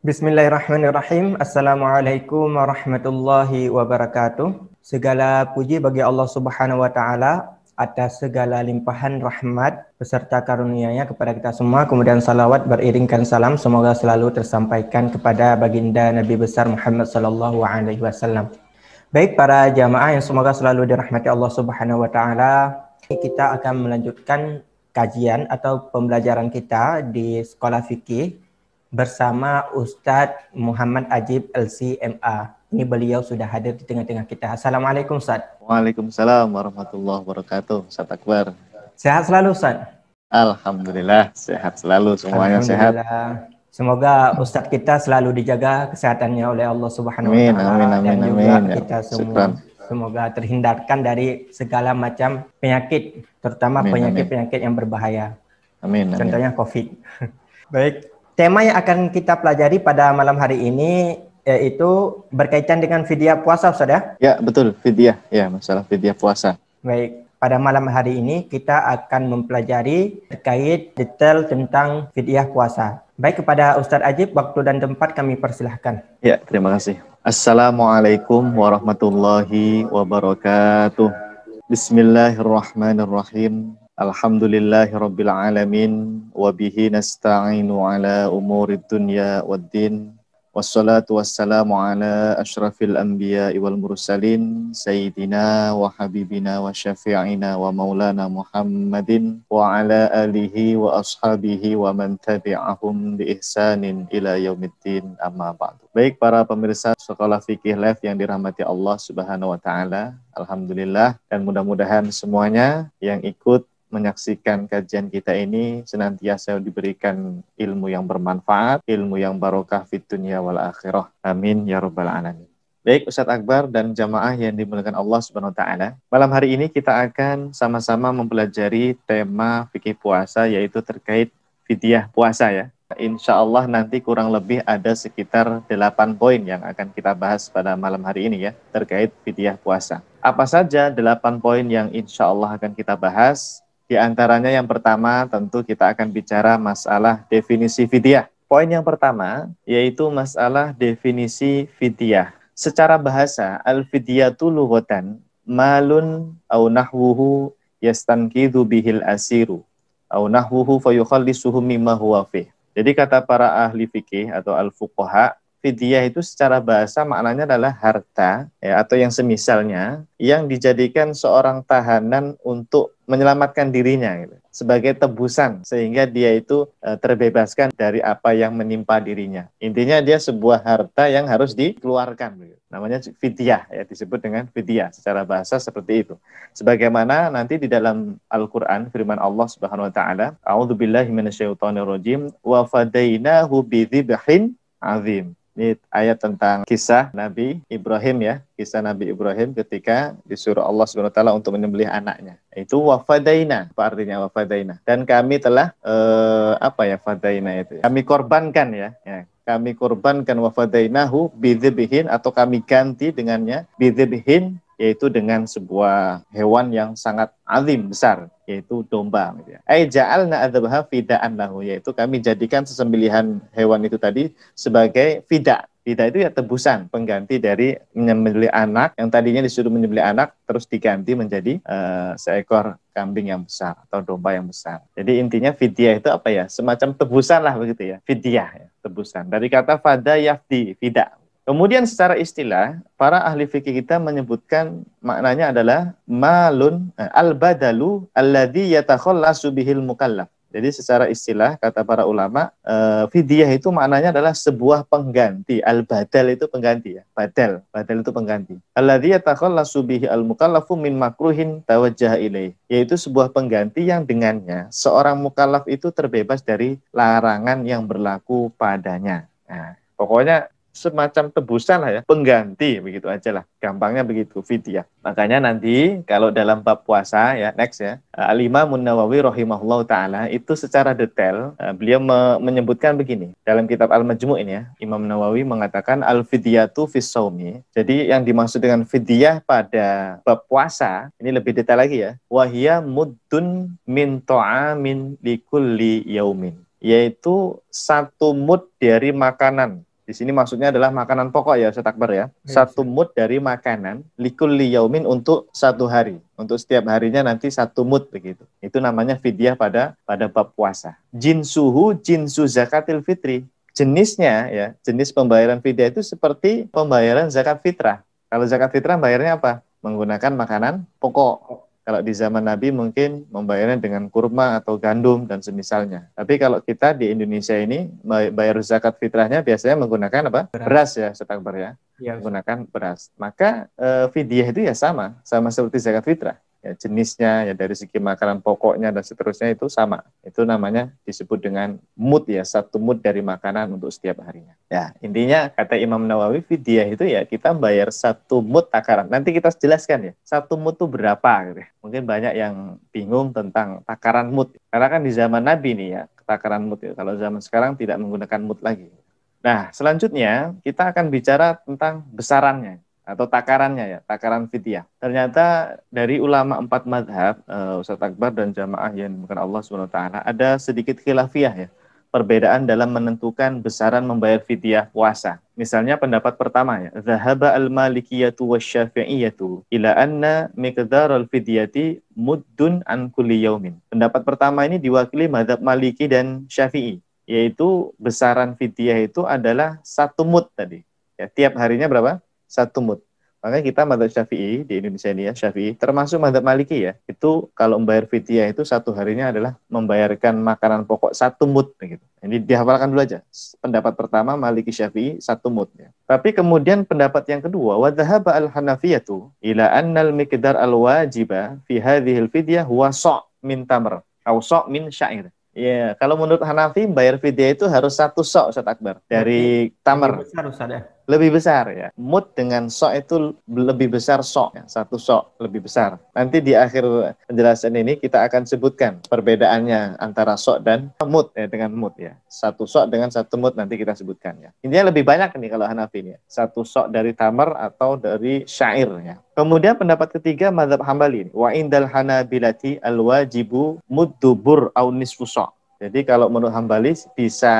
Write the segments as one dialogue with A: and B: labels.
A: Bismillahirrahmanirrahim. Assalamualaikum warahmatullahi wabarakatuh. Segala puji bagi Allah Subhanahu wa taala atas segala limpahan rahmat beserta karunia-Nya kepada kita semua. Kemudian salawat beriringkan salam semoga selalu tersampaikan kepada baginda Nabi besar Muhammad sallallahu alaihi wasallam. Baik para jamaah yang semoga selalu dirahmati Allah Subhanahu wa taala, kita akan melanjutkan kajian atau pembelajaran kita di sekolah fikih bersama Ustadz Muhammad Ajib LCMA. Ini beliau sudah hadir di tengah-tengah kita. Assalamualaikum Ustaz. Waalaikumsalam warahmatullahi wabarakatuh. Ustadz Akbar. Sehat selalu Ustaz.
B: Alhamdulillah sehat selalu semuanya sehat.
A: Semoga Ustadz kita selalu dijaga kesehatannya oleh Allah Subhanahu wa taala amin, amin, dan juga amin. Ya kita semua. Semoga terhindarkan dari segala macam penyakit, terutama penyakit-penyakit yang berbahaya.
B: Amin. amin. Contohnya
A: COVID. Baik, Tema yang akan kita pelajari pada malam hari ini yaitu berkaitan dengan vidya puasa, Ustaz Ya,
B: ya betul, Vidya. Ya, masalah vidya puasa.
A: Baik. Pada malam hari ini kita akan mempelajari terkait detail tentang vidya puasa. Baik kepada Ustaz Ajib, waktu dan tempat kami persilahkan.
B: Ya, terima kasih. Assalamualaikum warahmatullahi wabarakatuh. Bismillahirrahmanirrahim. Alhamdulillahirrabbilalamin Wabihi nasta'inu ala umuri dunya wad din Wassalatu wassalamu ala ashrafil anbiya wal mursalin Sayyidina wa habibina wa syafi'ina wa maulana Muhammadin Wa ala alihi wa ashabihi wa man tabi'ahum bi ihsanin ila yaumiddin amma ba'du Baik para pemirsa Sekolah Fikih Live yang dirahmati Allah Subhanahu wa taala Alhamdulillah dan mudah-mudahan semuanya yang ikut menyaksikan kajian kita ini senantiasa diberikan ilmu yang bermanfaat, ilmu yang barokah fit dunia wal akhirah. Amin ya rabbal alamin. Baik Ustadz Akbar dan jamaah yang dimuliakan Allah Subhanahu wa taala. Malam hari ini kita akan sama-sama mempelajari tema fikih puasa yaitu terkait fidyah puasa ya. Insya Allah nanti kurang lebih ada sekitar 8 poin yang akan kita bahas pada malam hari ini ya, terkait fidyah puasa. Apa saja 8 poin yang insya Allah akan kita bahas, di antaranya yang pertama tentu kita akan bicara masalah definisi fitiah. Poin yang pertama yaitu masalah definisi fitiah. Secara bahasa, al-fidiyatu lughatan malun au nahwuhu yastankidhu bihil asiru au nahwuhu fayukhallisuhu mimma huwa fih. Jadi kata para ahli fikih atau al-fuqaha, fidyah itu secara bahasa maknanya adalah harta ya, atau yang semisalnya yang dijadikan seorang tahanan untuk menyelamatkan dirinya gitu, sebagai tebusan sehingga dia itu e, terbebaskan dari apa yang menimpa dirinya. Intinya dia sebuah harta yang harus dikeluarkan. Gitu. Namanya fidyah ya disebut dengan fidyah secara bahasa seperti itu. Sebagaimana nanti di dalam Al-Qur'an firman Allah Subhanahu wa taala, "A'udzubillahi minasyaitonirrajim wa fadainahu bidzibhin azim." Ini ayat tentang kisah Nabi Ibrahim ya, kisah Nabi Ibrahim ketika disuruh Allah Subhanahu untuk menyembelih anaknya. Itu wafadaina, apa artinya wafadaina? Dan kami telah eh, apa ya fadaina itu? Ya? Kami korbankan ya, ya kami korbankan wafadainahu bidhibhin atau kami ganti dengannya bidhibhin yaitu dengan sebuah hewan yang sangat azim besar yaitu domba gitu ya. Ai ja'alna fida'an lahu yaitu kami jadikan sesembelihan hewan itu tadi sebagai fida. Fida itu ya tebusan pengganti dari menyembelih anak yang tadinya disuruh menyembelih anak terus diganti menjadi uh, seekor kambing yang besar atau domba yang besar. Jadi intinya fidyah itu apa ya? Semacam tebusan lah begitu ya. Fidyah ya, tebusan. Dari kata fada yafdi, fida Kemudian secara istilah, para ahli fikih kita menyebutkan maknanya adalah malun eh, al-badalu alladhi yatakhallasu bihil mukallaf. Jadi secara istilah kata para ulama, eh, fidyah itu maknanya adalah sebuah pengganti. Al-badal itu pengganti ya. Badal, badal itu pengganti. Alladhi yatakhallasu bihi al-mukallafu min makruhin tawajjaha ilaih. Yaitu sebuah pengganti yang dengannya seorang mukallaf itu terbebas dari larangan yang berlaku padanya. Nah, pokoknya semacam tebusan lah ya, pengganti begitu aja lah, gampangnya begitu fidyah. Makanya nanti kalau dalam bab puasa ya next ya, Alimah Munawawi rahimahullah taala itu secara detail eh, beliau me menyebutkan begini dalam kitab Al Majmu' ini ya, Imam Nawawi mengatakan al fidyatu fis saumi. Jadi yang dimaksud dengan fidyah pada bab puasa ini lebih detail lagi ya, wahia mudun min ta'amin likulli yaumin yaitu satu mood dari makanan di sini maksudnya adalah makanan pokok ya, Ustaz Akbar ya. Iya, satu mood dari makanan likul liyaumin untuk satu hari. Untuk setiap harinya nanti satu mood begitu. Itu namanya fidyah pada pada bab puasa. Jin suhu, jin su zakatil fitri. Jenisnya ya, jenis pembayaran fidyah itu seperti pembayaran zakat fitrah. Kalau zakat fitrah bayarnya apa? Menggunakan makanan pokok. Kalau di zaman Nabi mungkin membayarnya dengan kurma atau gandum dan semisalnya. Tapi kalau kita di Indonesia ini bayar zakat fitrahnya biasanya menggunakan apa? Beras, beras ya, setakbar ya. ya. Menggunakan beras. Maka e, fidyah itu ya sama, sama seperti zakat fitrah ya jenisnya ya dari segi makanan pokoknya dan seterusnya itu sama itu namanya disebut dengan mood ya satu mood dari makanan untuk setiap harinya ya intinya kata Imam Nawawi video itu ya kita bayar satu mood takaran nanti kita jelaskan ya satu mood itu berapa gitu. Ya. mungkin banyak yang bingung tentang takaran mood karena kan di zaman Nabi nih ya takaran mood ya. kalau zaman sekarang tidak menggunakan mood lagi Nah, selanjutnya kita akan bicara tentang besarannya atau takarannya ya, takaran fitiah. Ternyata dari ulama empat madhab, uh, eh, Ustadz Akbar dan jamaah yang bukan Allah SWT, ada sedikit khilafiyah ya, perbedaan dalam menentukan besaran membayar fitiah puasa. Misalnya pendapat pertama ya, Zahaba al-malikiyatu wa syafi'iyatu ila anna miqdar al-fidiyati muddun an kulli yaumin. Pendapat pertama ini diwakili madhab maliki dan syafi'i, yaitu besaran fitiah itu adalah satu mud tadi. Ya, tiap harinya berapa? satu mood. Makanya kita madhab syafi'i di Indonesia ini ya, syafi'i, termasuk madhab maliki ya, itu kalau membayar fitiah itu satu harinya adalah membayarkan makanan pokok satu mut. Gitu. Ini dihafalkan dulu aja. Pendapat pertama maliki syafi'i satu mut. Ya. Tapi kemudian pendapat yang kedua, wadhaba al-hanafiyatu ila annal miqdar al-wajiba fi hadhil fidyah huwa so' min tamr, au so' min syair. Ya, yeah. kalau menurut Hanafi bayar fidyah itu harus satu sok satu Akbar dari tamar. Besar Ustaz ya lebih besar ya. mut dengan sok itu lebih besar sok, ya. satu sok lebih besar. Nanti di akhir penjelasan ini kita akan sebutkan perbedaannya antara sok dan mut ya dengan mut ya. Satu sok dengan satu mut nanti kita sebutkan ya. Intinya lebih banyak nih kalau Hanafi ya. Satu sok dari tamar atau dari syair ya. Kemudian pendapat ketiga madhab Hambali. Wa indal Hanabilati al-wajibu muddubur au nisfu sok jadi kalau menurut Hambali bisa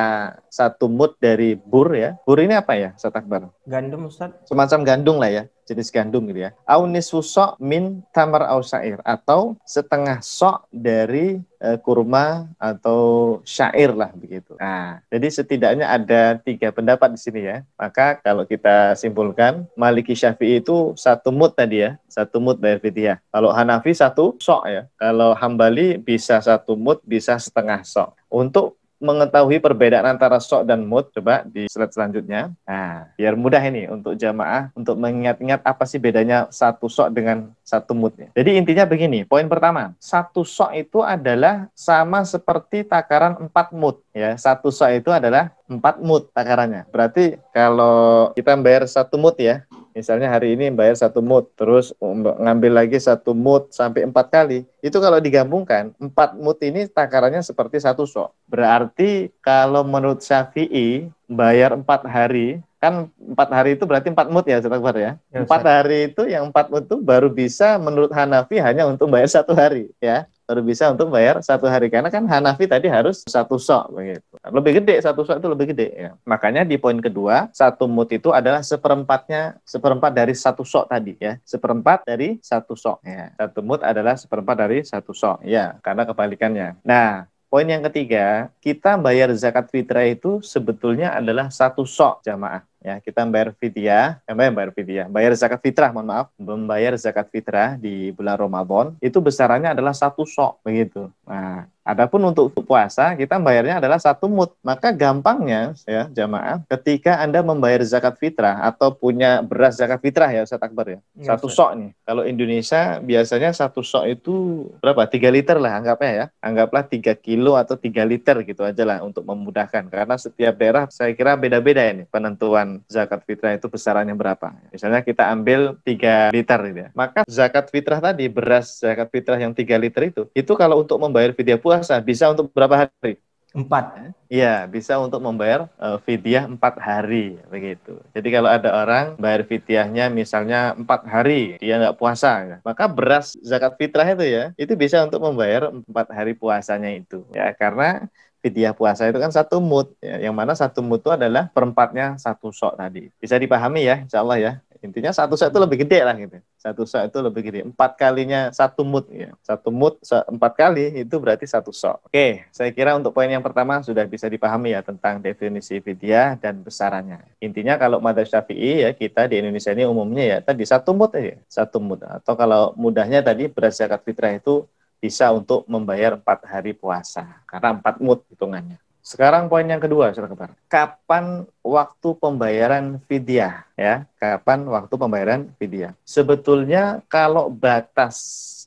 B: satu mood dari bur ya. Bur ini apa ya, Satakbar.
A: Gandum, Ustaz.
B: Semacam gandum lah ya jenis gandum gitu ya. Au Aunis sok min tamar au syair atau setengah sok dari eh, kurma atau syair lah begitu. Nah, jadi setidaknya ada tiga pendapat di sini ya. Maka kalau kita simpulkan, Maliki Syafi'i itu satu mut tadi ya, satu mut dari ya. Kalau Hanafi satu sok ya. Kalau Hambali bisa satu mut, bisa setengah sok. Untuk mengetahui perbedaan antara sok dan mut coba di slide selanjutnya. Nah, biar mudah ini untuk jamaah untuk mengingat-ingat apa sih bedanya satu sok dengan satu mut Jadi intinya begini, poin pertama, satu sok itu adalah sama seperti takaran empat mut ya. Satu sok itu adalah empat mut takarannya. Berarti kalau kita bayar satu mut ya, Misalnya hari ini bayar satu mood, terus ngambil lagi satu mood sampai empat kali. Itu kalau digabungkan, empat mood ini takarannya seperti satu sok. Berarti kalau menurut Syafi'i, bayar empat hari, kan empat hari itu berarti empat mood ya, Ustaz ya? ya? Empat ya, hari itu yang empat mood itu baru bisa menurut Hanafi hanya untuk bayar satu hari ya baru bisa untuk bayar satu hari karena kan Hanafi tadi harus satu sok begitu lebih gede satu sok itu lebih gede ya makanya di poin kedua satu mut itu adalah seperempatnya seperempat dari satu sok tadi ya seperempat dari satu sok ya satu mut adalah seperempat dari satu sok ya karena kebalikannya nah Poin yang ketiga, kita bayar zakat fitrah itu sebetulnya adalah satu sok jamaah. Ya, kita bayar fidyah, eh, bayar fidyah, bayar zakat fitrah, mohon maaf, membayar zakat fitrah di bulan Ramadan, itu besarannya adalah satu sok begitu. Nah, Adapun untuk puasa kita bayarnya adalah satu mut. Maka gampangnya ya jamaah ketika Anda membayar zakat fitrah atau punya beras zakat fitrah ya Ustaz Akbar ya. ya satu sok nih. Kalau Indonesia biasanya satu sok itu berapa? tiga liter lah anggapnya ya. Anggaplah tiga kilo atau tiga liter gitu aja lah untuk memudahkan karena setiap daerah saya kira beda-beda ya penentuan zakat fitrah itu besarannya berapa. Misalnya kita ambil tiga liter gitu ya. Maka zakat fitrah tadi beras zakat fitrah yang tiga liter itu itu kalau untuk membayar fidyah puasa puasa bisa untuk berapa hari? Empat. Iya, bisa untuk membayar uh, fidyah empat hari, begitu. Jadi kalau ada orang bayar fidyahnya misalnya empat hari, dia nggak puasa, ya. maka beras zakat fitrah itu ya, itu bisa untuk membayar empat hari puasanya itu. Ya, karena fidyah puasa itu kan satu mut, ya, yang mana satu mut itu adalah perempatnya satu sok tadi. Bisa dipahami ya, insya Allah ya intinya satu set itu lebih gede lah gitu satu set itu lebih gede empat kalinya satu mood ya satu mood empat kali itu berarti satu sok oke saya kira untuk poin yang pertama sudah bisa dipahami ya tentang definisi vidya dan besarannya intinya kalau madrasah syafi'i ya kita di Indonesia ini umumnya ya tadi satu mood aja satu mood atau kalau mudahnya tadi beras zakat fitrah itu bisa untuk membayar empat hari puasa karena empat mood hitungannya sekarang poin yang kedua, Saudara Kepar. Kapan waktu pembayaran fidyah ya? Kapan waktu pembayaran fidyah? Sebetulnya kalau batas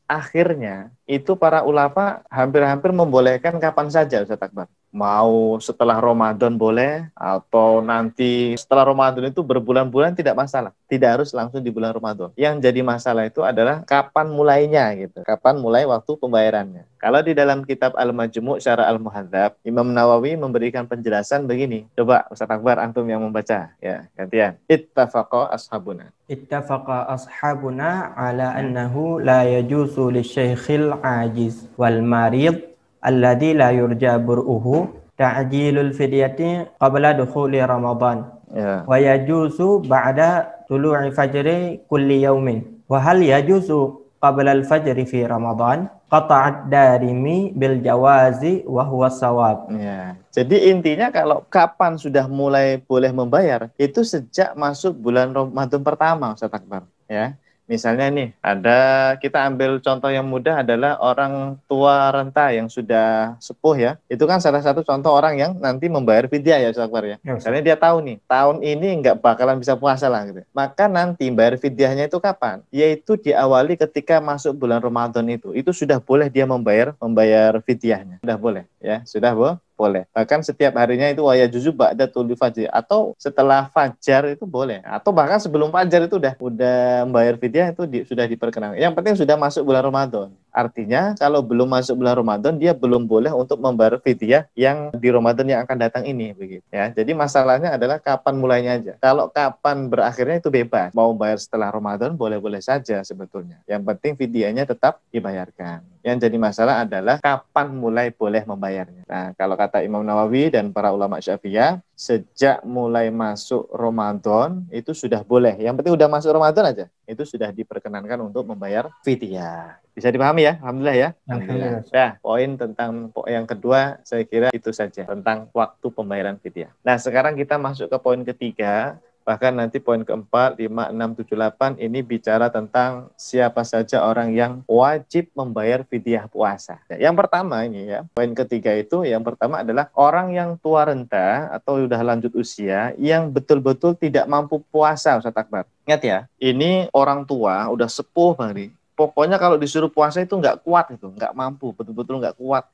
B: akhirnya itu para ulama hampir-hampir membolehkan kapan saja Ustaz Akbar mau setelah Ramadan boleh atau nanti setelah Ramadan itu berbulan-bulan tidak masalah. Tidak harus langsung di bulan Ramadan. Yang jadi masalah itu adalah kapan mulainya gitu. Kapan mulai waktu pembayarannya. Kalau di dalam kitab Al-Majmu' secara Al-Muhadzab, Imam Nawawi memberikan penjelasan begini. Coba Ustaz Akbar antum yang membaca ya, gantian. Ittafaqa ashabuna.
A: Ittafaqa ashabuna ala annahu la yajuzu lisyaihil ajiz wal marid alladhi la yurja bur'uhu ta'jilul fidyati qabla dukhuli ramadhan Yeah. Wa yajusu ba'da tulu'i fajri kulli yaumin. Wa hal yajusu qabla al-fajri fi ramadhan Qata'at darimi bil jawazi wa huwa sawab. Yeah. Jadi intinya kalau kapan sudah mulai boleh
B: membayar itu sejak masuk bulan Ramadan pertama Ustaz Akbar, ya. Misalnya nih, ada kita ambil contoh yang mudah adalah orang tua renta yang sudah sepuh ya. Itu kan salah satu contoh orang yang nanti membayar fidyah ya Ustaz Akbar ya. yes. Misalnya dia tahu nih, tahun ini nggak bakalan bisa puasa lah gitu. Maka nanti bayar fidyahnya itu kapan? Yaitu diawali ketika masuk bulan Ramadan itu. Itu sudah boleh dia membayar membayar fidyahnya. Sudah boleh ya, sudah boleh boleh. Bahkan setiap harinya itu waya juzu ba'da tuli fajri atau setelah fajar itu boleh. Atau bahkan sebelum fajar itu udah udah membayar fidyah itu di, sudah diperkenankan. Yang penting sudah masuk bulan Ramadan. Artinya kalau belum masuk bulan Ramadan dia belum boleh untuk membayar fidyah yang di Ramadan yang akan datang ini begitu ya. Jadi masalahnya adalah kapan mulainya aja. Kalau kapan berakhirnya itu bebas. Mau bayar setelah Ramadan boleh-boleh saja sebetulnya. Yang penting fidyahnya tetap dibayarkan. Yang jadi masalah adalah kapan mulai boleh membayarnya. Nah, kalau kata Imam Nawawi dan para ulama Syafi'iyah, sejak mulai masuk Ramadan itu sudah boleh. Yang penting udah masuk Ramadan aja. Itu sudah diperkenankan untuk membayar fitiah. Bisa dipahami ya? Alhamdulillah ya. Alhamdulillah. Nah, poin tentang yang kedua saya kira itu saja tentang waktu pembayaran fitiah. Nah, sekarang kita masuk ke poin ketiga Bahkan nanti poin keempat, lima enam tujuh delapan ini bicara tentang siapa saja orang yang wajib membayar fidyah puasa. Ya, yang pertama ini ya, poin ketiga itu yang pertama adalah orang yang tua renta atau sudah lanjut usia yang betul-betul tidak mampu puasa Ustaz Akbar. Ingat ya, ini orang tua udah sepuh banget Pokoknya kalau disuruh puasa itu nggak kuat gitu, nggak mampu, betul-betul nggak kuat.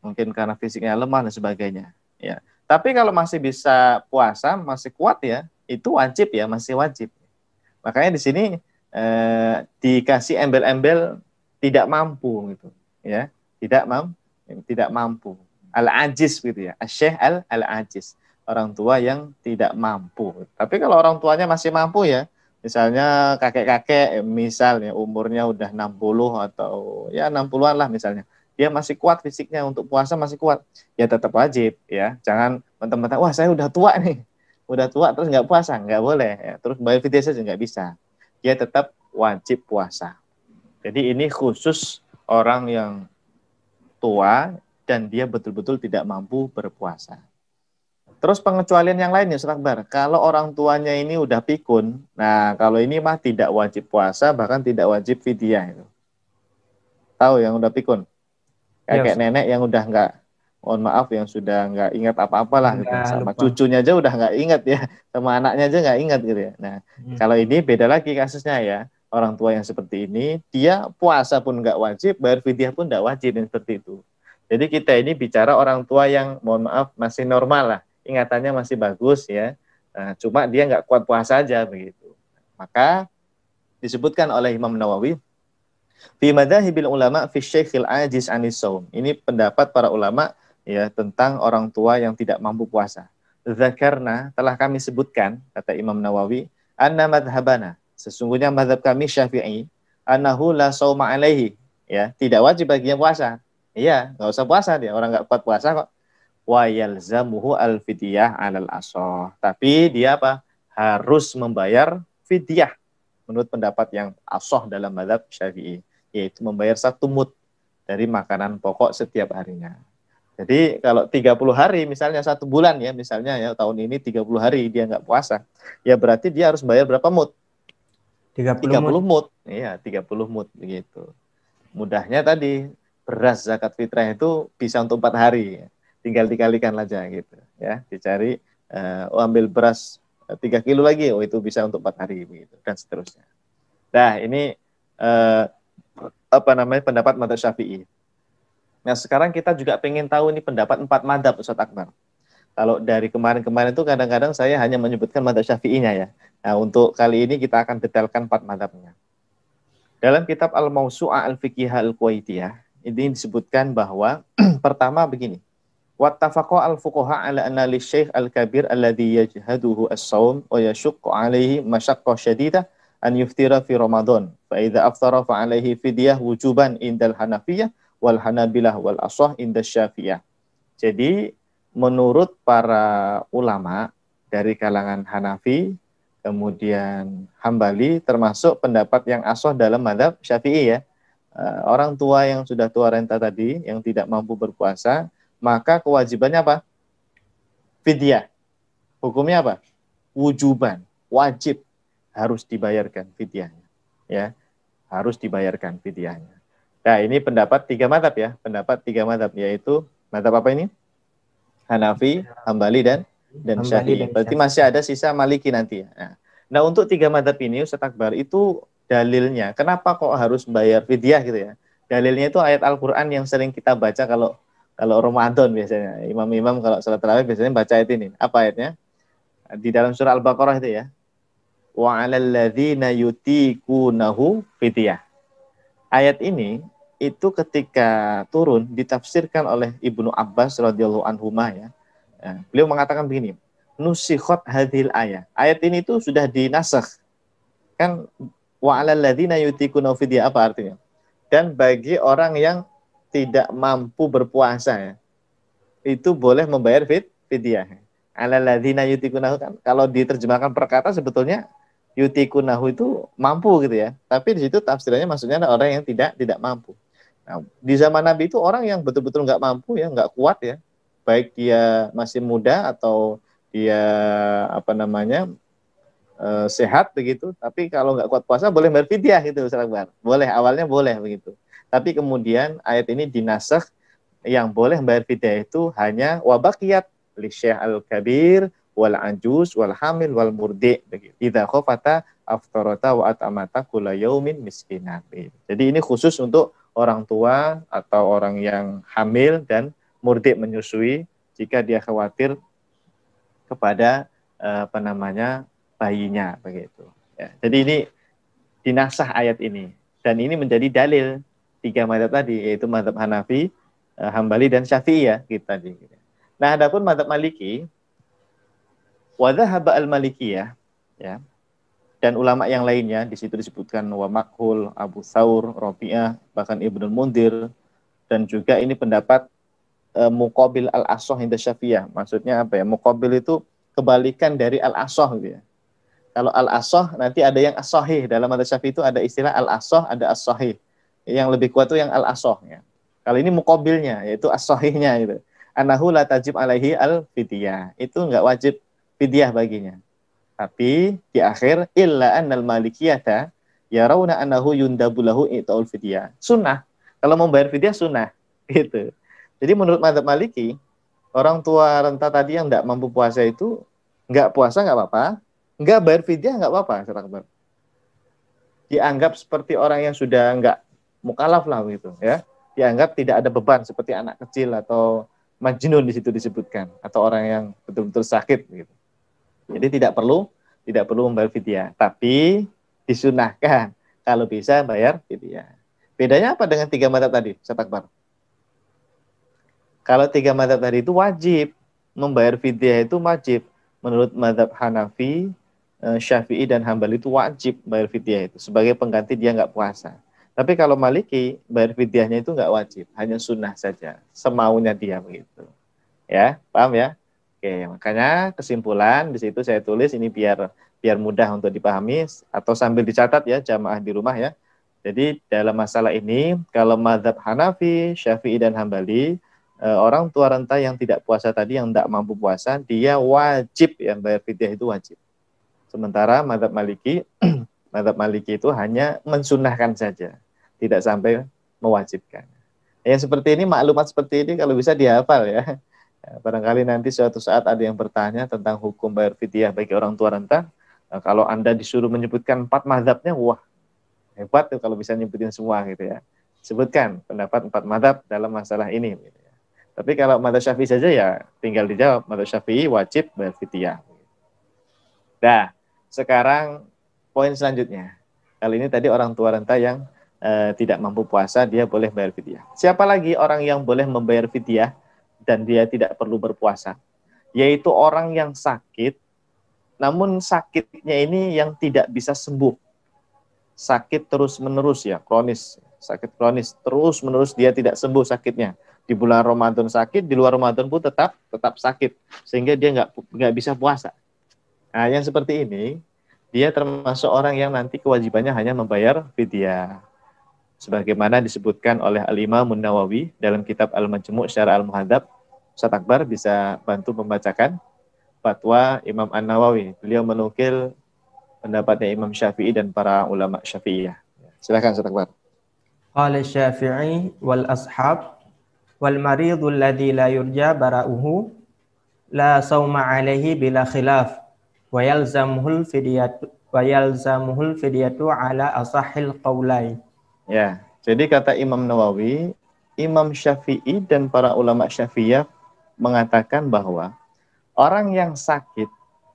B: Mungkin karena fisiknya lemah dan sebagainya. Ya. Tapi kalau masih bisa puasa, masih kuat ya, itu wajib ya, masih wajib. Makanya di sini eh, dikasih embel-embel tidak mampu gitu, ya, tidak mampu tidak mampu. Al ajis gitu ya, asyih al al ajis orang tua yang tidak mampu. Tapi kalau orang tuanya masih mampu ya, misalnya kakek-kakek misalnya umurnya udah 60 atau ya 60-an lah misalnya. Dia masih kuat fisiknya untuk puasa masih kuat. Ya tetap wajib ya. Jangan mentang-mentang wah saya udah tua nih udah tua terus nggak puasa nggak boleh ya. terus bayar fidyah saja nggak bisa dia tetap wajib puasa jadi ini khusus orang yang tua dan dia betul-betul tidak mampu berpuasa terus pengecualian yang lainnya ya kalau orang tuanya ini udah pikun nah kalau ini mah tidak wajib puasa bahkan tidak wajib fidyah itu tahu yang udah pikun iya, kakek nenek yang udah nggak mohon maaf yang sudah nggak ingat apa-apalah gitu. Iya, sama lupa. cucunya aja udah nggak ingat ya sama anaknya aja nggak ingat gitu ya nah hmm. kalau ini beda lagi kasusnya ya orang tua yang seperti ini dia puasa pun nggak wajib bayar fidyah pun nggak wajib dan seperti itu jadi kita ini bicara orang tua yang mohon maaf masih normal lah ingatannya masih bagus ya nah, cuma dia nggak kuat puasa aja begitu maka disebutkan oleh Imam Nawawi fi hibil ulama fi syekhil ajiz ini pendapat para ulama ya tentang orang tua yang tidak mampu puasa. Zakarna telah kami sebutkan kata Imam Nawawi anna madhabana sesungguhnya madhab kami Syafi'i annahu la sauma alaihi ya tidak wajib baginya puasa. Iya, nggak usah puasa dia orang nggak kuat puasa kok. Wa yalzamuhu al fidyah alal asoh. Tapi dia apa? harus membayar fidyah menurut pendapat yang asoh dalam madhab Syafi'i yaitu membayar satu mut dari makanan pokok setiap harinya. Jadi kalau 30 hari misalnya satu bulan ya misalnya ya tahun ini 30 hari dia nggak puasa, ya berarti dia harus bayar berapa mut? 30, 30 mut. iya Iya, 30 mut begitu. Mudahnya tadi beras zakat fitrah itu bisa untuk empat hari. Ya. Tinggal dikalikan aja gitu ya, dicari uh, oh, ambil beras 3 eh, kilo lagi, oh itu bisa untuk empat hari begitu dan seterusnya. Nah, ini uh, apa namanya pendapat mata Syafi'i. Nah sekarang kita juga pengen tahu ini pendapat empat madhab Ustaz Akbar. Kalau dari kemarin-kemarin itu kadang-kadang saya hanya menyebutkan madhab syafi'inya ya. Nah untuk kali ini kita akan detailkan empat madhabnya. Dalam kitab Al-Mawsu'a Al-Fiqihah al ya ini disebutkan bahwa pertama begini, Wattafaqa al-fuqaha ala anna li syekh al-kabir alladhi yajhaduhu as-sawm wa yashukku alaihi masyakka syadidah an yuftira fi Ramadan. Fa'idha aftara fa'alaihi fidyah wujuban indal hanafiyah wal Hanabilah wal Asah inda Syafi'iyah. Jadi menurut para ulama dari kalangan Hanafi, kemudian Hambali termasuk pendapat yang asoh dalam madhab Syafi'i ya. Eh, orang tua yang sudah tua renta tadi, yang tidak mampu berpuasa, maka kewajibannya apa? Fidyah. Hukumnya apa? Wujuban, wajib harus dibayarkan fidyahnya. Ya, harus dibayarkan fidyahnya. Nah, ini pendapat tiga madhab ya. Pendapat tiga madhab, yaitu madhab apa ini? Hanafi, iya. Hambali, dan dan Syafi'i. Berarti masih ada sisa Maliki nanti ya. Nah, nah untuk tiga madhab ini, Ustaz Akbar, itu dalilnya. Kenapa kok harus bayar fidyah gitu ya? Dalilnya itu ayat Al-Quran yang sering kita baca kalau kalau Ramadan biasanya. Imam-imam kalau salat terawih biasanya baca ayat ini. Apa ayatnya? Di dalam surah Al-Baqarah itu ya. Wa yutikunahu fidyah. Ayat ini itu ketika turun ditafsirkan oleh Ibnu Abbas radhiyallahu anhu ya. ya. Beliau mengatakan begini, nusikhot hadhil ayat. Ayat ini itu sudah dinasakh. Kan wa alalladzina yutikuna fidya apa artinya? Dan bagi orang yang tidak mampu berpuasa ya, itu boleh membayar fit fidyah. Alalladzina yutikunahu kan kalau diterjemahkan perkata sebetulnya sebetulnya yutikunahu itu mampu gitu ya. Tapi di situ tafsirannya maksudnya ada orang yang tidak tidak mampu. Nah, di zaman Nabi itu orang yang betul-betul nggak mampu ya, nggak kuat ya, baik dia masih muda atau dia apa namanya e, sehat begitu. Tapi kalau nggak kuat puasa boleh berfidyah gitu, Ustaz Boleh awalnya boleh begitu. Tapi kemudian ayat ini dinasak yang boleh membayar fidyah itu hanya wabakiyat li syekh al-kabir wal anjus wal hamil wal murdi begitu. Idza khafata aftarata wa atamata kula yaumin miskinan. Jadi ini khusus untuk orang tua atau orang yang hamil dan murdik menyusui jika dia khawatir kepada eh, apa namanya bayinya begitu. Ya, jadi ini dinasah ayat ini dan ini menjadi dalil tiga madhab tadi yaitu madhab Hanafi, eh, Hambali dan Syafi'i ya kita gitu di. Nah, adapun madhab Maliki, wadah haba al ya, ya, dan ulama yang lainnya di situ disebutkan wa makhul, Abu Saur, Rabi'ah, bahkan Ibnu Mundir dan juga ini pendapat e, muqabil al-asoh inda syafiyah. Maksudnya apa ya? Muqabil itu kebalikan dari al-asoh gitu ya. Kalau al-asoh nanti ada yang asohih. Dalam madzhab syafi'i itu ada istilah al-asoh, ada asohih. Yang lebih kuat itu yang al-asoh ya. Kalau ini mukobilnya, yaitu asohihnya gitu. Anahu la tajib alaihi al fidyah Itu enggak wajib fidyah baginya. Tapi di akhir illa annal malikiyata yarawna annahu yundabu lahu i'taul fidyah. Sunnah. Kalau mau bayar fidyah sunnah gitu. Jadi menurut mazhab Maliki, orang tua renta tadi yang tidak mampu puasa itu nggak puasa nggak apa-apa, nggak bayar fidyah nggak apa-apa, Akbar. Dianggap seperti orang yang sudah nggak mukalaf lah gitu ya. Dianggap tidak ada beban seperti anak kecil atau majnun di situ disebutkan atau orang yang betul-betul sakit gitu. Jadi tidak perlu tidak perlu membayar fidyah, tapi disunahkan kalau bisa bayar fidyah. Bedanya apa dengan tiga mata tadi, Setakbar? Kalau tiga mata tadi itu wajib membayar fidyah itu wajib menurut madhab Hanafi, eh, Syafi'i dan Hambali itu wajib bayar fidyah itu sebagai pengganti dia nggak puasa. Tapi kalau Maliki bayar fidyahnya itu nggak wajib, hanya sunnah saja, semaunya dia begitu. Ya, paham ya? Oke, makanya kesimpulan di situ saya tulis ini biar biar mudah untuk dipahami atau sambil dicatat ya jamaah di rumah ya. Jadi dalam masalah ini kalau madhab Hanafi, Syafi'i dan Hambali eh, orang tua renta yang tidak puasa tadi yang tidak mampu puasa dia wajib yang bayar fidyah itu wajib. Sementara madhab Maliki madhab Maliki itu hanya mensunahkan saja, tidak sampai mewajibkan. Yang seperti ini maklumat seperti ini kalau bisa dihafal ya Ya, barangkali nanti suatu saat ada yang bertanya tentang hukum bayar fitiah bagi orang tua rentah. Nah, kalau Anda disuruh menyebutkan empat mazhabnya, wah hebat tuh kalau bisa nyebutin semua gitu ya. Sebutkan pendapat empat mazhab dalam masalah ini. Gitu ya. Tapi kalau madhab syafi'i saja ya tinggal dijawab Madhab syafi'i wajib bayar fitiah. Nah, sekarang poin selanjutnya. Kali ini tadi orang tua renta yang e, tidak mampu puasa, dia boleh bayar fitiah. Siapa lagi orang yang boleh membayar fitiah dan dia tidak perlu berpuasa, yaitu orang yang sakit, namun sakitnya ini yang tidak bisa sembuh. Sakit terus-menerus ya, kronis. Sakit kronis terus-menerus dia tidak sembuh sakitnya. Di bulan Ramadan sakit, di luar Ramadan pun tetap tetap sakit sehingga dia nggak nggak bisa puasa. Nah, yang seperti ini dia termasuk orang yang nanti kewajibannya hanya membayar fidyah sebagaimana disebutkan oleh Al-Imam Nawawi dalam kitab Al-Majmu' Syarah al muhadab Ustaz Akbar bisa bantu membacakan fatwa Imam An-Nawawi. Beliau menukil pendapatnya Imam Syafi'i dan para ulama Syafi'iyah. Silakan Ustaz Akbar.
A: Qala Syafi'i wal ashab wal maridu alladhi la yurja bara'uhu la sawma alaihi bila khilaf wa yalzamuhul fidyatu wa yalzamuhul fidyatu ala asahil qawlai.
B: Ya, jadi kata Imam Nawawi Imam Syafi'i dan para ulama Syafi'iyah mengatakan bahwa orang yang sakit,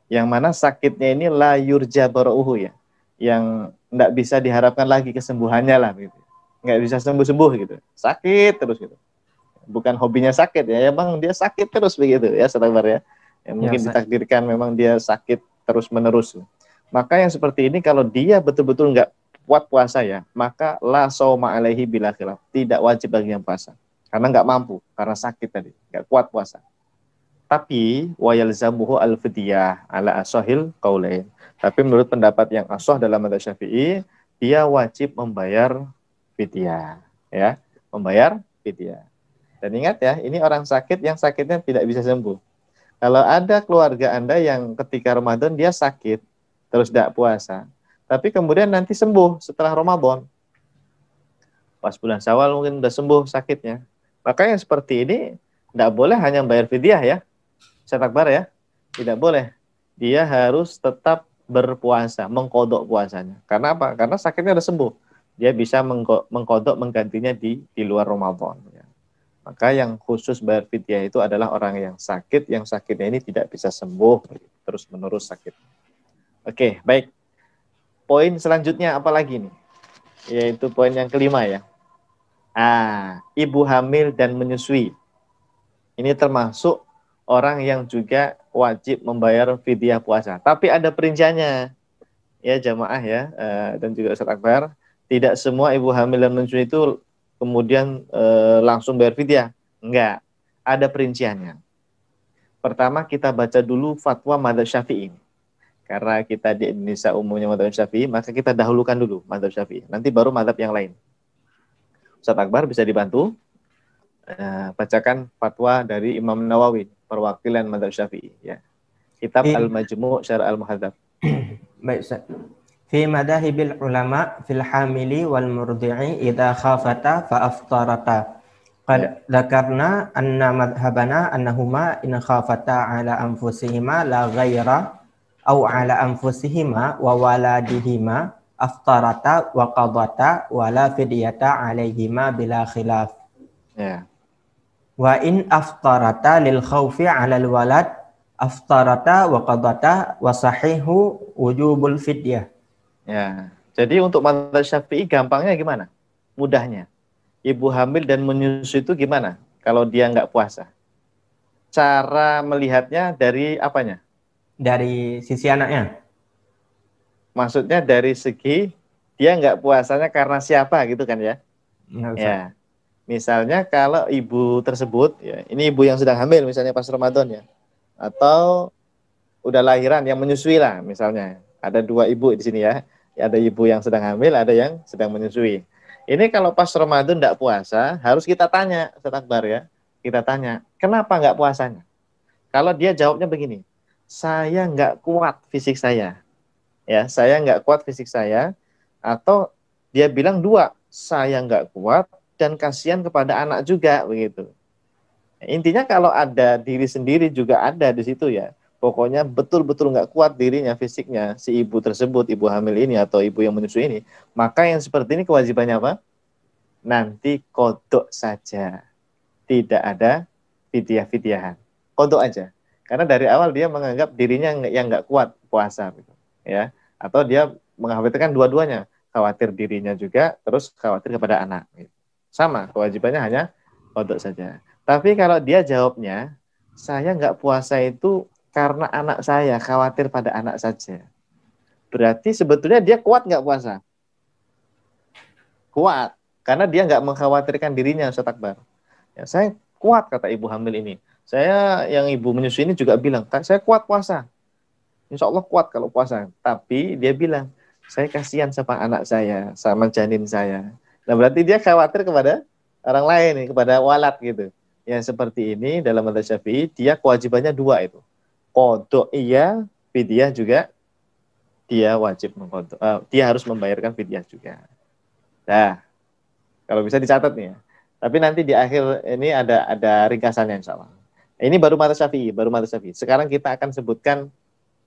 B: yang mana sakitnya ini layur yurja baruhu ya, yang tidak bisa diharapkan lagi kesembuhannya lah gitu. Nggak bisa sembuh-sembuh gitu. Sakit terus gitu. Bukan hobinya sakit ya, emang ya dia sakit terus begitu ya selebar ya. ya mungkin ya, ditakdirkan memang dia sakit terus-menerus. Maka yang seperti ini kalau dia betul-betul nggak kuat puasa ya, maka la soma alaihi bila khilaf. Tidak wajib bagi yang puasa karena nggak mampu karena sakit tadi nggak kuat puasa tapi zamuhu al fidiyah ala asohil kaulain tapi menurut pendapat yang asoh dalam madzhab syafi'i dia wajib membayar fidyah ya membayar fidyah dan ingat ya ini orang sakit yang sakitnya tidak bisa sembuh kalau ada keluarga anda yang ketika Ramadan dia sakit terus tidak puasa tapi kemudian nanti sembuh setelah Ramadan pas bulan Syawal mungkin udah sembuh sakitnya maka yang seperti ini tidak boleh hanya bayar fidyah ya. Ustaz Akbar ya. Tidak boleh. Dia harus tetap berpuasa, mengkodok puasanya. Karena apa? Karena sakitnya sudah sembuh. Dia bisa mengkodok menggantinya di di luar Ramadan. Ya. Maka yang khusus bayar fidyah itu adalah orang yang sakit, yang sakitnya ini tidak bisa sembuh terus menerus sakit. Oke, baik. Poin selanjutnya apa lagi nih? Yaitu poin yang kelima ya. Ah, ibu hamil dan menyusui. Ini termasuk orang yang juga wajib membayar fidyah puasa. Tapi ada perinciannya. Ya jamaah ya eh, dan juga Ustaz Akbar, tidak semua ibu hamil dan menyusui itu kemudian eh, langsung bayar fidyah. Enggak. Ada perinciannya. Pertama kita baca dulu fatwa Madhab Syafi'i. Karena kita di Indonesia umumnya Madhab Syafi'i, maka kita dahulukan dulu Madhab Syafi'i. Nanti baru Madhab yang lain. Ustaz Akbar bisa dibantu uh, bacakan fatwa dari Imam Nawawi perwakilan Madzhab Syafi'i ya. Kitab eh. Al-Majmu' Syar' Al-Muhadzab.
A: Baik Ustaz. Fi madahibil ulama fil hamili wal murdi'i idza khafata fa aftarata. Qad ya. dzakarna anna madhhabana annahuma in khafata ala anfusihima la ghaira au ala anfusihima wa waladihima aftarata wa qadata wa la fidyata alaihima bila khilaf. Yeah. Wa in aftarata lil khawfi ala al walad aftarata wa qadata wa sahihu wujubul fidyah.
B: Ya. Jadi untuk mazhab Syafi'i gampangnya gimana? Mudahnya. Ibu hamil dan menyusui itu gimana? Kalau dia nggak puasa cara melihatnya dari apanya?
A: Dari sisi anaknya
B: maksudnya dari segi dia nggak puasanya karena siapa gitu kan ya? Nggak iya, ya. Misalnya kalau ibu tersebut, ya, ini ibu yang sedang hamil misalnya pas Ramadan ya, atau udah lahiran yang menyusui lah misalnya. Ada dua ibu di sini ya, ada ibu yang sedang hamil, ada yang sedang menyusui. Ini kalau pas Ramadan nggak puasa, harus kita tanya, setakbar ya, kita tanya, kenapa nggak puasanya? Kalau dia jawabnya begini, saya nggak kuat fisik saya, ya saya nggak kuat fisik saya atau dia bilang dua saya nggak kuat dan kasihan kepada anak juga begitu intinya kalau ada diri sendiri juga ada di situ ya pokoknya betul-betul nggak kuat dirinya fisiknya si ibu tersebut ibu hamil ini atau ibu yang menyusui ini maka yang seperti ini kewajibannya apa nanti kodok saja tidak ada fitiah-fitiahan kodok aja karena dari awal dia menganggap dirinya yang nggak kuat puasa gitu ya atau dia mengkhawatirkan dua-duanya khawatir dirinya juga terus khawatir kepada anak sama kewajibannya hanya kodok saja tapi kalau dia jawabnya saya nggak puasa itu karena anak saya khawatir pada anak saja berarti sebetulnya dia kuat nggak puasa kuat karena dia nggak mengkhawatirkan dirinya setakbar Akbar ya, saya kuat kata ibu hamil ini saya yang ibu menyusui ini juga bilang saya kuat puasa insya Allah kuat kalau puasa. Tapi dia bilang, saya kasihan sama anak saya, sama janin saya. Nah berarti dia khawatir kepada orang lain, kepada walat gitu. Yang seperti ini dalam mata Syafi'i, dia kewajibannya dua itu. Kodok iya, fidyah juga dia wajib mengkodok, uh, eh, dia harus membayarkan fidyah juga. Nah, kalau bisa dicatat nih ya. Tapi nanti di akhir ini ada ada ringkasannya insya Allah. Ini baru mata syafi'i, baru mata syafi'i. Sekarang kita akan sebutkan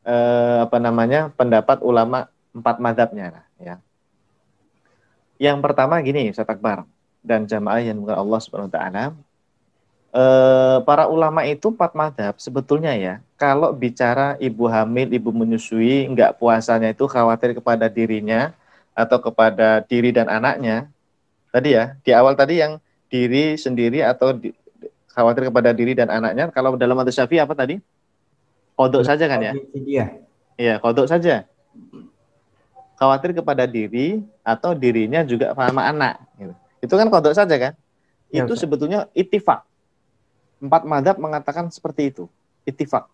B: eh, apa namanya pendapat ulama empat madhabnya ya. Yang pertama gini, Ustaz Akbar dan jamaah yang bukan Allah Subhanahu wa taala. Eh, para ulama itu empat madhab sebetulnya ya. Kalau bicara ibu hamil, ibu menyusui, nggak puasanya itu khawatir kepada dirinya atau kepada diri dan anaknya. Tadi ya, di awal tadi yang diri sendiri atau di, khawatir kepada diri dan anaknya. Kalau dalam madhab syafi'i apa tadi? kodok saja kan ya? Iya. Iya, kodok saja. Khawatir kepada diri atau dirinya juga sama anak. Gitu. Itu kan kodok saja kan? Iya, itu sebetulnya itifak. Empat madhab mengatakan seperti itu. Itifak.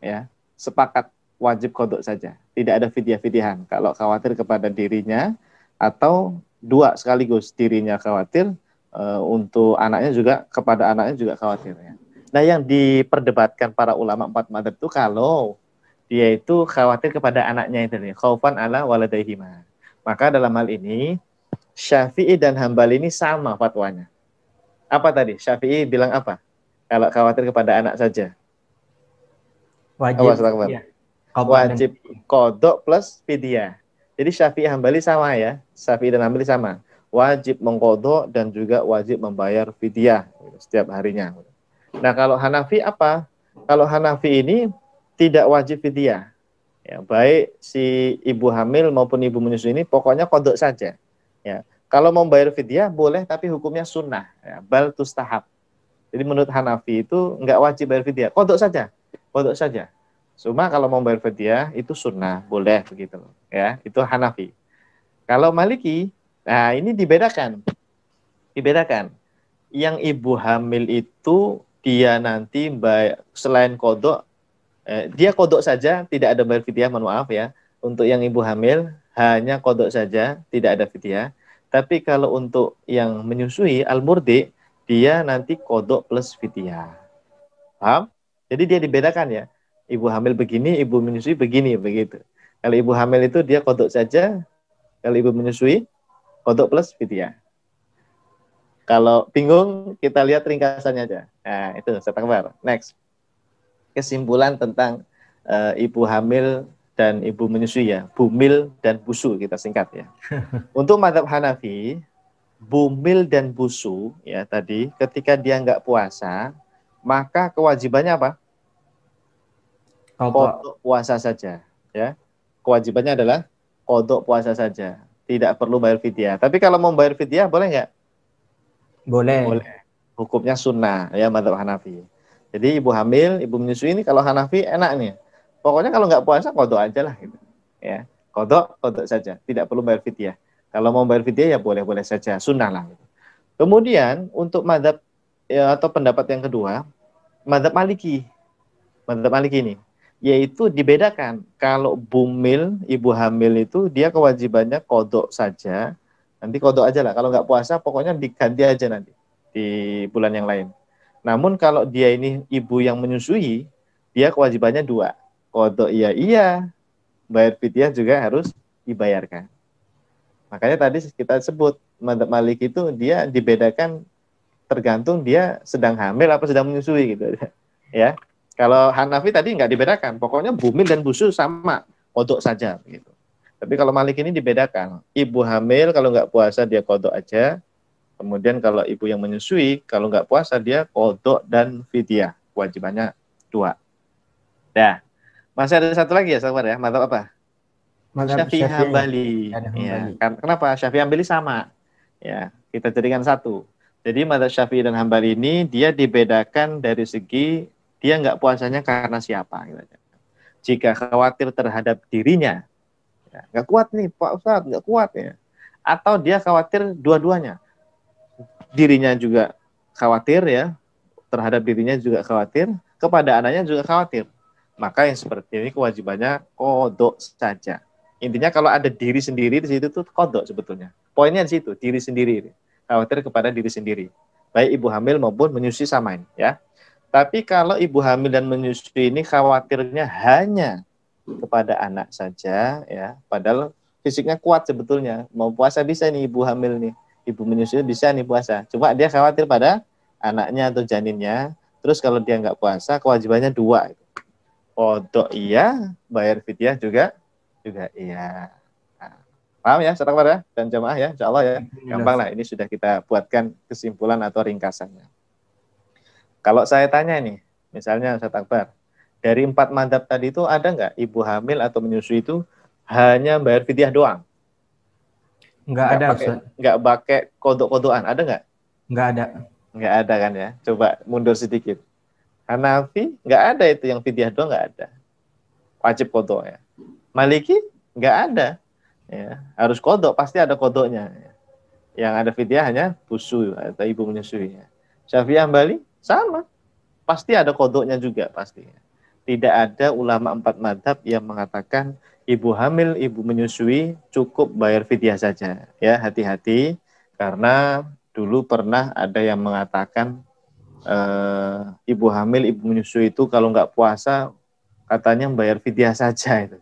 B: Ya, sepakat wajib kodok saja. Tidak ada fidyah-fidyahan. Kalau khawatir kepada dirinya atau dua sekaligus dirinya khawatir e, untuk anaknya juga kepada anaknya juga khawatir ya. Nah, yang diperdebatkan para ulama empat mata itu kalau dia itu khawatir kepada anaknya itu nih, khaufan ala waladaihima. Maka dalam hal ini Syafi'i dan Hambali ini sama fatwanya. Apa tadi? Syafi'i bilang apa? Kalau khawatir kepada anak saja.
A: Wajib. Awas, ya.
B: Wajib kodok plus fidyah. Jadi Syafi'i Hambali sama ya. Syafi'i dan Hambali sama. Wajib mengkodok dan juga wajib membayar fidyah setiap harinya. Nah kalau Hanafi apa? Kalau Hanafi ini tidak wajib fidyah. Ya, baik si ibu hamil maupun ibu menyusui ini pokoknya kodok saja. Ya. Kalau mau bayar fidyah boleh tapi hukumnya sunnah. Ya, bal tahap. Jadi menurut Hanafi itu nggak wajib bayar fidyah. Kodok saja. Kodok saja. Cuma kalau mau bayar fidyah itu sunnah. Boleh begitu. Ya, itu Hanafi. Kalau Maliki, nah ini dibedakan. Dibedakan. Yang ibu hamil itu dia nanti baik selain kodok eh, dia kodok saja tidak ada bayar fitiah mohon maaf ya untuk yang ibu hamil hanya kodok saja tidak ada fitiah tapi kalau untuk yang menyusui al murdi dia nanti kodok plus fitiah paham jadi dia dibedakan ya ibu hamil begini ibu menyusui begini begitu kalau ibu hamil itu dia kodok saja kalau ibu menyusui kodok plus fitiah kalau bingung kita lihat ringkasannya aja Nah, itu Ustaz Akbar. Next. Kesimpulan tentang uh, ibu hamil dan ibu menyusui ya, bumil dan busu kita singkat ya. Untuk madhab Hanafi, bumil dan busu ya tadi ketika dia nggak puasa, maka kewajibannya apa? Kodok puasa saja ya. Kewajibannya adalah kodok puasa saja, tidak perlu bayar fidyah. Tapi kalau mau bayar fidyah boleh nggak? Boleh. Boleh hukumnya sunnah ya madhab Hanafi. Jadi ibu hamil, ibu menyusui ini kalau Hanafi enak nih. Pokoknya kalau nggak puasa kodok aja lah gitu. Ya, kodok, kodok saja. Tidak perlu bayar fitiah. Kalau mau bayar fitiah ya boleh-boleh saja, sunnah lah. Gitu. Kemudian untuk madhab ya, atau pendapat yang kedua, madhab maliki. Madhab maliki ini, yaitu dibedakan. Kalau bumil, ibu hamil itu dia kewajibannya kodok saja. Nanti kodok aja lah. Kalau nggak puasa pokoknya diganti aja nanti di bulan yang lain. Namun kalau dia ini ibu yang menyusui, dia kewajibannya dua. Kodok iya iya, bayar fitiah juga harus dibayarkan. Makanya tadi kita sebut madhab Malik itu dia dibedakan tergantung dia sedang hamil apa sedang menyusui gitu ya. Kalau Hanafi tadi nggak dibedakan, pokoknya bumil dan busu sama, kodok saja gitu. Tapi kalau Malik ini dibedakan, ibu hamil kalau nggak puasa dia kodok aja, Kemudian kalau ibu yang menyusui, kalau nggak puasa dia kodok dan fitiah. Kewajibannya dua. Nah, masih ada satu lagi ya Sabar ya, mantap apa? Madhab Syafi'i Hambali. Ya, kenapa? Syafi'i Hambali sama. Ya, kita jadikan satu. Jadi mata Syafi'i dan Hambali ini dia dibedakan dari segi dia nggak puasanya karena siapa. Gitu. Jika khawatir terhadap dirinya, ya, nggak ya, kuat nih Pak Ustadz, nggak kuat ya. Atau dia khawatir dua-duanya dirinya juga khawatir ya, terhadap dirinya juga khawatir, kepada anaknya juga khawatir. Maka yang seperti ini kewajibannya kodok saja. Intinya kalau ada diri sendiri di situ tuh kodok sebetulnya. Poinnya di situ, diri sendiri. Khawatir kepada diri sendiri. Baik ibu hamil maupun menyusui sama ini ya. Tapi kalau ibu hamil dan menyusui ini khawatirnya hanya kepada anak saja ya. Padahal fisiknya kuat sebetulnya. Mau puasa bisa nih ibu hamil nih ibu menyusui bisa nih puasa. Cuma dia khawatir pada anaknya atau janinnya. Terus kalau dia nggak puasa, kewajibannya dua. Kodok iya, bayar fidyah juga, juga iya. Nah, paham ya, serta kepada ya? dan jamaah ya, insya Allah ya. Gampang lah, ini sudah kita buatkan kesimpulan atau ringkasannya. Kalau saya tanya nih, misalnya saya takbar, dari empat mandat tadi itu ada nggak ibu hamil atau menyusui itu hanya bayar fidyah doang?
A: Enggak ada. Pakai,
B: nggak pakai kodok-kodokan, ada enggak? Enggak ada. Enggak ada kan ya? Coba mundur sedikit. Hanafi enggak ada itu yang fidyah doang enggak ada. Wajib kodok ya. Maliki enggak ada. Ya, harus kodok, pasti ada kodoknya. Yang ada fidyah hanya busu atau ibu menyusui. Ya. Syafi'i sama. Pasti ada kodoknya juga pasti. Tidak ada ulama empat madhab yang mengatakan ibu hamil, ibu menyusui cukup bayar fidyah saja. Ya, hati-hati karena dulu pernah ada yang mengatakan e, ibu hamil, ibu menyusui itu kalau nggak puasa katanya bayar fidyah saja itu.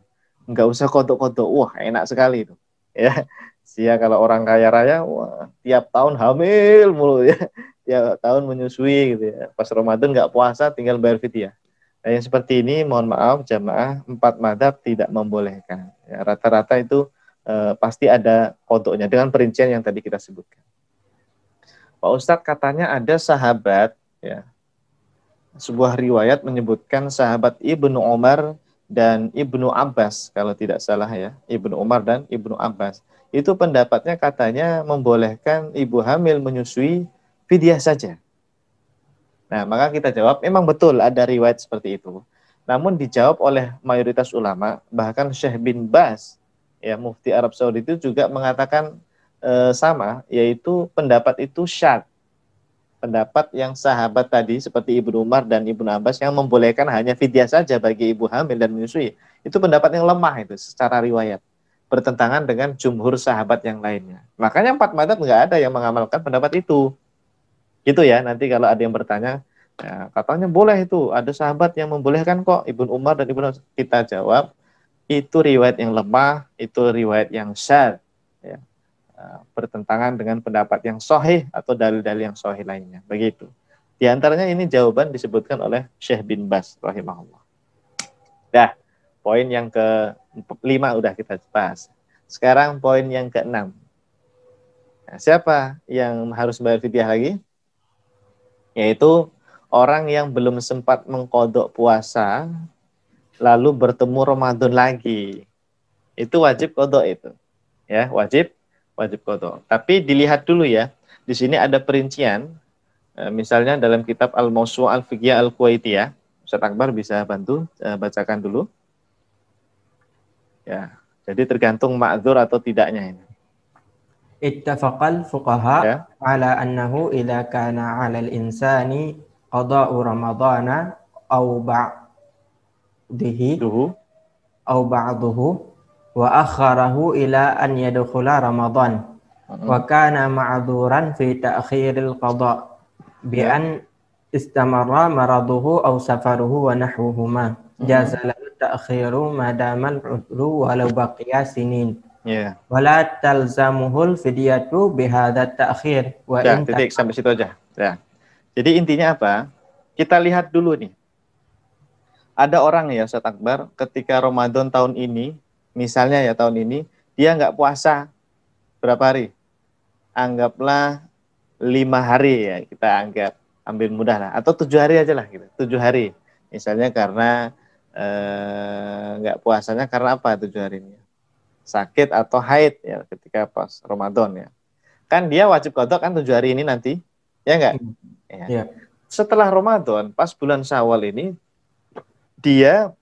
B: Nggak usah kodok-kodok. Wah, enak sekali itu. Ya. Sia kalau orang kaya raya, wah, tiap tahun hamil mulu ya. Tiap tahun menyusui gitu ya. Pas Ramadan nggak puasa tinggal bayar fidyah. Nah, yang seperti ini mohon maaf jamaah empat madhab tidak membolehkan. rata ya, rata-rata itu eh, pasti ada kodoknya dengan perincian yang tadi kita sebutkan. Pak Ustadz katanya ada sahabat, ya, sebuah riwayat menyebutkan sahabat Ibnu Umar dan Ibnu Abbas kalau tidak salah ya, Ibnu Umar dan Ibnu Abbas. Itu pendapatnya katanya membolehkan ibu hamil menyusui fidyah saja. Nah, maka kita jawab, memang betul ada riwayat seperti itu. Namun dijawab oleh mayoritas ulama, bahkan Syekh bin Bas, ya mufti Arab Saudi itu juga mengatakan e, sama, yaitu pendapat itu syad. Pendapat yang sahabat tadi seperti ibu Umar dan ibu Abbas yang membolehkan hanya fidyah saja bagi ibu hamil dan menyusui. Itu pendapat yang lemah itu secara riwayat. Bertentangan dengan jumhur sahabat yang lainnya. Makanya empat madat nggak ada yang mengamalkan pendapat itu Gitu ya, nanti kalau ada yang bertanya, ya, katanya boleh itu, ada sahabat yang membolehkan kok Ibnu Umar dan Ibnu kita jawab, itu riwayat yang lemah, itu riwayat yang syar Ya. E, bertentangan dengan pendapat yang sahih atau dalil-dalil yang sahih lainnya. Begitu. Di antaranya ini jawaban disebutkan oleh Syekh bin Bas rahimahullah. Dah, poin yang ke lima udah kita bahas. Sekarang poin yang keenam nah, siapa yang harus bayar fidyah lagi? yaitu orang yang belum sempat mengkodok puasa lalu bertemu Ramadan lagi. Itu wajib kodok itu. Ya, wajib wajib kodok. Tapi dilihat dulu ya. Di sini ada perincian e, misalnya dalam kitab Al-Mawsu' Al-Fiqhiyah al ya. Ustaz Akbar bisa bantu e, bacakan dulu. Ya, jadi tergantung ma'dzur atau tidaknya ini.
A: اتفق الفقهاء yeah. على أنه إذا كان على الإنسان قضاء رمضان أو بعضه أو بعضه وأخره إلى أن يدخل رمضان آه. وكان معذورا في تأخير القضاء بأن استمر مرضه أو سفره ونحوهما آه. جاز له التأخير ما دام العذر ولو بقي سنين Yeah. Wala talzamuhul fidyatu bihadat ta'khir wa ya, titik
B: sampai situ aja.
A: Ya. Jadi intinya apa? Kita lihat
B: dulu nih. Ada orang ya Ustaz Akbar ketika Ramadan tahun ini, misalnya ya tahun ini, dia nggak puasa berapa hari? Anggaplah lima hari ya kita anggap ambil mudah lah atau tujuh hari aja lah gitu tujuh hari misalnya karena eh, nggak eh, puasanya karena apa tujuh hari ini sakit atau haid ya ketika pas Ramadan ya. Kan dia wajib kodok kan tujuh hari ini nanti, ya enggak? Hmm. Ya. ya. Setelah Ramadan, pas bulan Syawal ini dia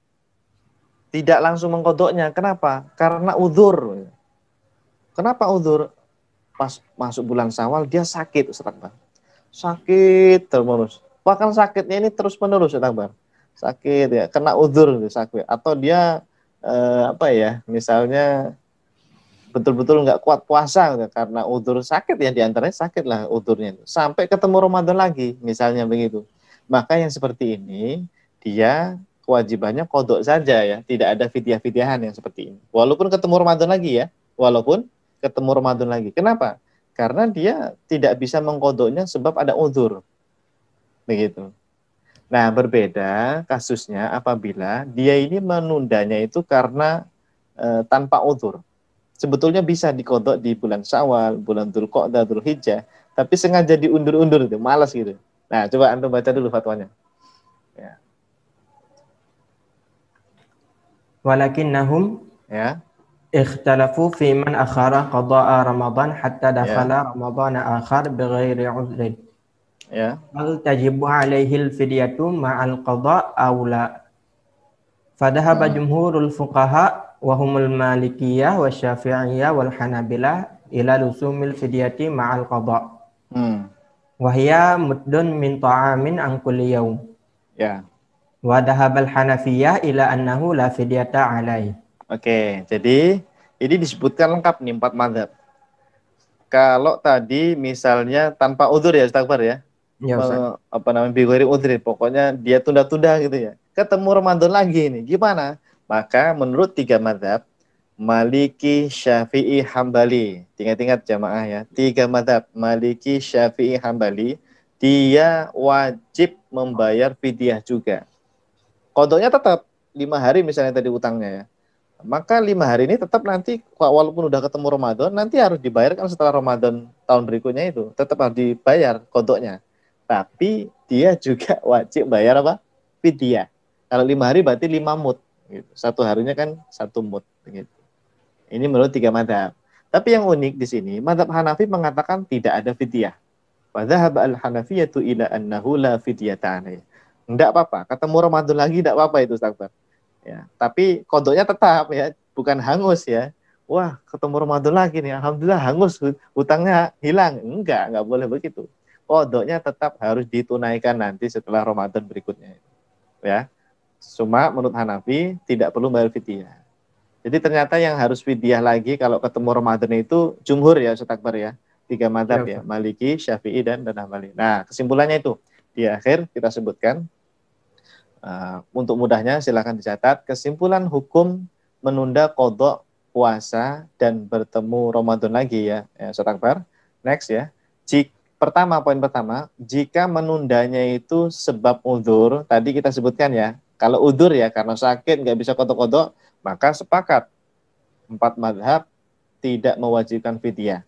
B: tidak langsung mengkodoknya. Kenapa? Karena udur. Kenapa udur? Pas masuk bulan Syawal dia sakit, Ustaz Akbar. Sakit terus. Bahkan sakitnya ini terus menerus, Ustaz Sakit ya, kena udur sakit atau dia eh, apa ya misalnya betul-betul nggak kuat puasa gitu, karena udur sakit ya diantaranya sakit lah udurnya sampai ketemu Ramadan lagi misalnya begitu maka yang seperti ini dia kewajibannya kodok saja ya tidak ada fidyah fitiahan yang seperti ini walaupun ketemu Ramadan lagi ya walaupun ketemu Ramadan lagi kenapa karena dia tidak bisa mengkodoknya sebab ada udur begitu Nah, berbeda kasusnya apabila dia ini menundanya itu karena e, tanpa utur. Sebetulnya bisa dikodok di bulan Syawal, bulan Dzulqa'dah, Dzulhijjah, tapi sengaja diundur-undur itu, malas gitu. Nah, coba Anda baca dulu fatwanya.
A: Ya. Walakinnahum ya. Ikhtalafu fi man akhara qada'a Ramadan hatta dakhala ya. Ramadan akhar bighairi ya. Al tajibu al fidyatu al qada aula. Fadahaba hmm. jumhurul fuqaha wa humul malikiyah wa syafi'iyah wal hanabilah ila lusumil fidyati al qada. Hmm. Wahya muddun min ta'amin an kulli yawm. Ya. Wa al hanafiyah ila annahu la fidyata alaih.
B: Oke, jadi ini disebutkan lengkap nih empat madhab. Kalau tadi misalnya tanpa udur ya Ustaz ya, ya, me, apa namanya bigori udri pokoknya dia tunda-tunda gitu ya ketemu Ramadan lagi ini gimana maka menurut tiga madhab Maliki Syafi'i Hambali ingat tingkat jamaah ya tiga madhab Maliki Syafi'i Hambali dia wajib membayar fidyah juga kodoknya tetap lima hari misalnya tadi utangnya ya maka lima hari ini tetap nanti walaupun udah ketemu Ramadan nanti harus dibayarkan setelah Ramadan tahun berikutnya itu tetap harus dibayar kodoknya tapi dia juga wajib bayar apa? Vidya. Kalau lima hari berarti lima mut. Gitu. Satu harinya kan satu mut. Gitu. Ini menurut tiga madhab. Tapi yang unik di sini, madhab Hanafi mengatakan tidak ada fidyah. Wadhahab al Hanafi yaitu ila annahu la fidyata Tidak apa-apa, ketemu Ramadan lagi tidak apa-apa itu Ustaz Ya, tapi kodoknya tetap ya, bukan hangus ya. Wah, ketemu Ramadan lagi nih, alhamdulillah hangus hutangnya hilang. Enggak, enggak boleh begitu kodoknya tetap harus ditunaikan nanti setelah Ramadan berikutnya. Ya. Cuma menurut Hanafi tidak perlu bayar fidyah. Jadi ternyata yang harus fidyah lagi kalau ketemu Ramadan itu jumhur ya Ustaz ya. Tiga madhab iya, ya, Maliki, Syafi'i, dan dan Hanbali. Nah kesimpulannya itu di akhir kita sebutkan. Uh, untuk mudahnya silahkan dicatat. Kesimpulan hukum menunda kodok puasa dan bertemu Ramadan lagi ya, ya Ustaz Next ya. Jika pertama poin pertama, jika menundanya itu sebab udur, tadi kita sebutkan ya, kalau udur ya karena sakit nggak bisa kodok-kodok, maka sepakat empat madhab tidak mewajibkan fidyah.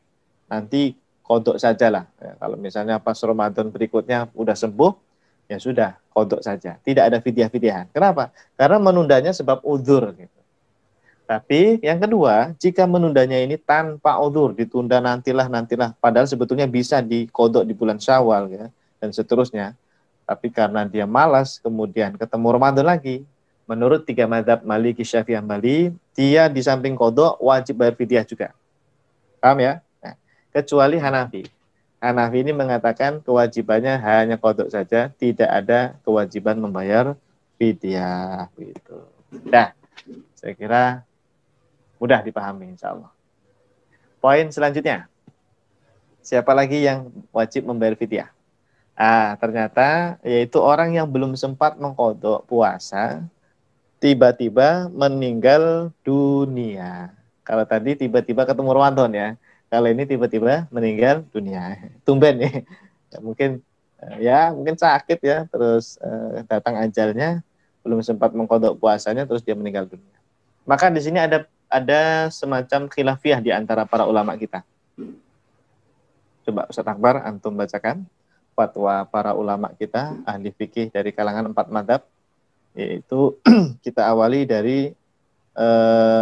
B: Nanti kodok sajalah. Ya, kalau misalnya pas Ramadan berikutnya udah sembuh, ya sudah kodok saja. Tidak ada fidyah-fidyahan. Kenapa? Karena menundanya sebab udur. Gitu. Tapi yang kedua, jika menundanya ini tanpa odur, ditunda nantilah nantilah, padahal sebetulnya bisa dikodok di bulan Syawal ya dan seterusnya. Tapi karena dia malas, kemudian ketemu Ramadan lagi. Menurut tiga madhab Maliki, Syafi'i, Bali, dia di samping kodok wajib bayar fidyah juga. Paham ya? Nah, kecuali Hanafi. Hanafi ini mengatakan kewajibannya hanya kodok saja, tidak ada kewajiban membayar fidyah. Gitu. Nah, saya kira mudah dipahami insya Allah. Poin selanjutnya, siapa lagi yang wajib membayar fitiah? Ah, ternyata yaitu orang yang belum sempat mengkodok puasa, tiba-tiba meninggal dunia. Kalau tadi tiba-tiba ketemu Ramadan ya, kalau ini tiba-tiba meninggal dunia. Tumben ya, mungkin eh, ya mungkin sakit ya, terus eh, datang ajalnya, belum sempat mengkodok puasanya, terus dia meninggal dunia. Maka di sini ada ada semacam khilafiyah di antara para ulama kita. Coba Ustaz Akbar, Antum bacakan fatwa para ulama kita, ahli fikih dari kalangan empat madhab, yaitu kita awali dari e,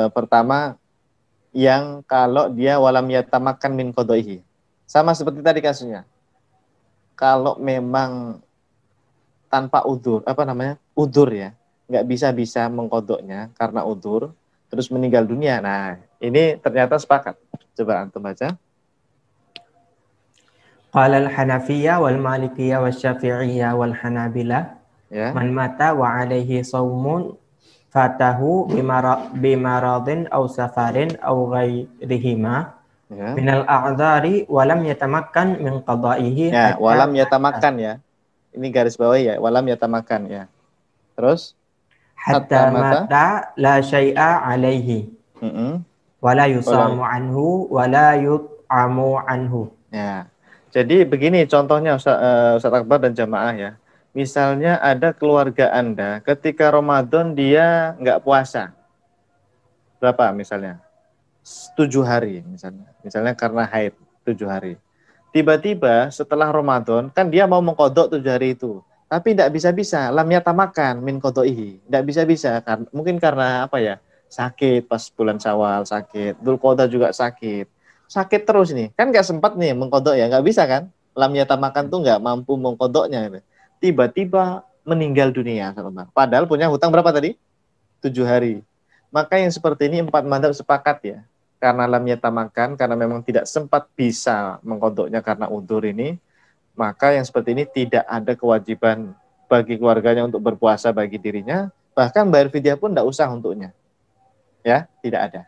B: pertama yang kalau dia walam yatamakan min kodoihi. Sama seperti tadi kasusnya. Kalau memang tanpa udur, apa namanya, udur ya, nggak bisa-bisa mengkodoknya karena udur, terus meninggal dunia. Nah, ini ternyata sepakat. Coba antum baca.
A: Qala al hanafiyyah wal Malikiyah wal Syafi'iyah wal Hanabila, ya. man mata wa alaihi sawmun fatahu bimaradin au safarin au ghairihima ya. al a'dhari walam yatamakkan min qada'ihi ya walam
B: yatamakkan ya ini garis bawah ya walam yatamakkan ya
A: terus hatta mata la syai'a alaihi mm -hmm. wala yusamu anhu wala yut'amu anhu ya
B: jadi begini contohnya Ustaz, uh, Ustaz Akbar dan jamaah ya misalnya ada keluarga anda ketika Ramadan dia nggak puasa berapa misalnya tujuh hari misalnya misalnya karena haid tujuh hari tiba-tiba setelah Ramadan kan dia mau mengkodok tujuh hari itu tapi tidak bisa-bisa lamnya makan min kodoihi tidak bisa-bisa mungkin karena apa ya sakit pas bulan syawal sakit dul koda juga sakit sakit terus nih kan nggak sempat nih mengkodok ya nggak bisa kan lamnya makan tuh nggak mampu mengkodoknya gitu. tiba-tiba meninggal dunia padahal punya hutang berapa tadi tujuh hari maka yang seperti ini empat mandat sepakat ya karena lamnya tamakan karena memang tidak sempat bisa mengkodoknya karena udur ini maka yang seperti ini tidak ada kewajiban bagi keluarganya untuk berpuasa bagi dirinya, bahkan bayar fidyah pun tidak usah untuknya. Ya, tidak ada.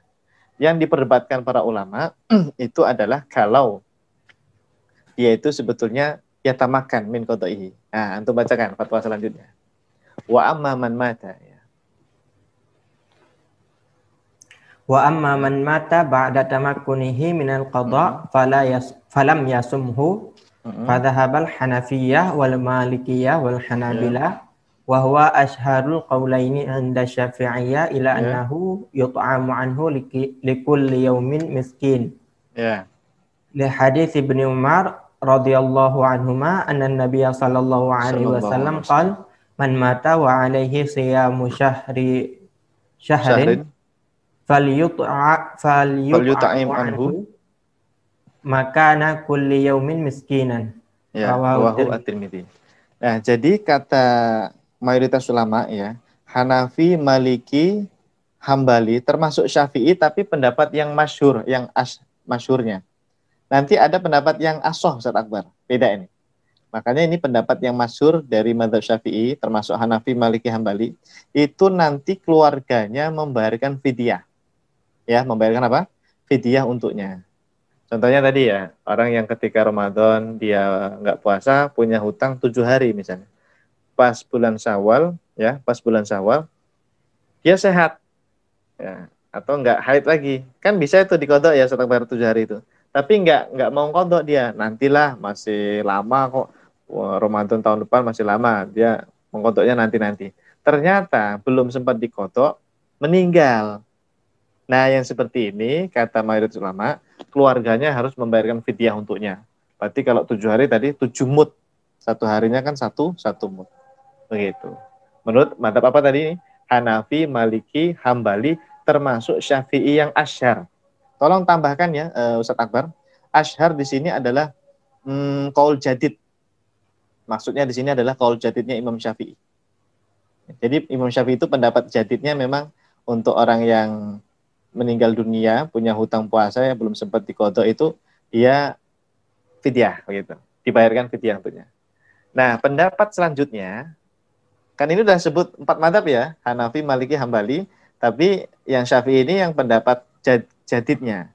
B: Yang diperdebatkan para ulama itu adalah kalau dia itu sebetulnya ya tamakan min kotoihi. Nah, antum bacakan fatwa selanjutnya.
A: Wa amma man mata. Ya. Wa amma man mata ba'da tamakunihi minal qadha hmm. fala yas, falam yasumhu mm Fadhahabal Hanafiyah wal Malikiyah wal Hanabilah yeah. wa huwa asharul qaulaini 'inda Syafi'iyah ila yeah. annahu yut'amu anhu likulli yaumin miskin. Ya. Yeah. Li hadis Ibnu Umar radhiyallahu anhuma anna Nabiy sallallahu alaihi wasallam qala man mata wa alaihi siyamu syahri syahrin falyut'a falyut'am anhu makana kulli yaumin miskinan. Ya, rawahu at-Tirmidzi. Nah, jadi
B: kata mayoritas ulama ya, Hanafi, Maliki, Hambali termasuk Syafi'i tapi pendapat yang masyhur, yang as masyhurnya. Nanti ada pendapat yang asoh Ustaz Akbar. Beda ini. Makanya ini pendapat yang masyur dari Madhab Syafi'i termasuk Hanafi, Maliki, Hambali itu nanti keluarganya membayarkan fidyah. Ya, membayarkan apa? Fidyah untuknya. Contohnya tadi ya, orang yang ketika Ramadan dia nggak puasa, punya hutang tujuh hari misalnya. Pas bulan Syawal, ya, pas bulan Syawal, dia sehat, ya, atau nggak haid lagi, kan bisa itu dikodok ya setelah baru tujuh hari itu. Tapi nggak nggak mau kodok dia, nantilah masih lama kok. Ramadan tahun depan masih lama, dia mengkodoknya nanti-nanti. Ternyata belum sempat dikodok, meninggal. Nah, yang seperti ini kata mayoritas ulama, keluarganya harus membayarkan fidyah untuknya. Berarti kalau tujuh hari tadi tujuh mut, satu harinya kan satu satu mut, begitu. Menurut mantap apa tadi? Hanafi, Maliki, Hambali, termasuk Syafi'i yang asyar. Tolong tambahkan ya uh, eh, Ustadz Akbar. Ashar di sini adalah hmm, kaul jadid. Maksudnya di sini adalah kaul jadidnya Imam Syafi'i. Jadi Imam Syafi'i itu pendapat jadidnya memang untuk orang yang meninggal dunia punya hutang puasa yang belum sempat dikodok itu dia fidyah begitu dibayarkan fidyah untuknya. Nah pendapat selanjutnya kan ini sudah sebut empat madhab ya Hanafi, Maliki, Hambali tapi yang Syafi'i ini yang pendapat jad, jadidnya.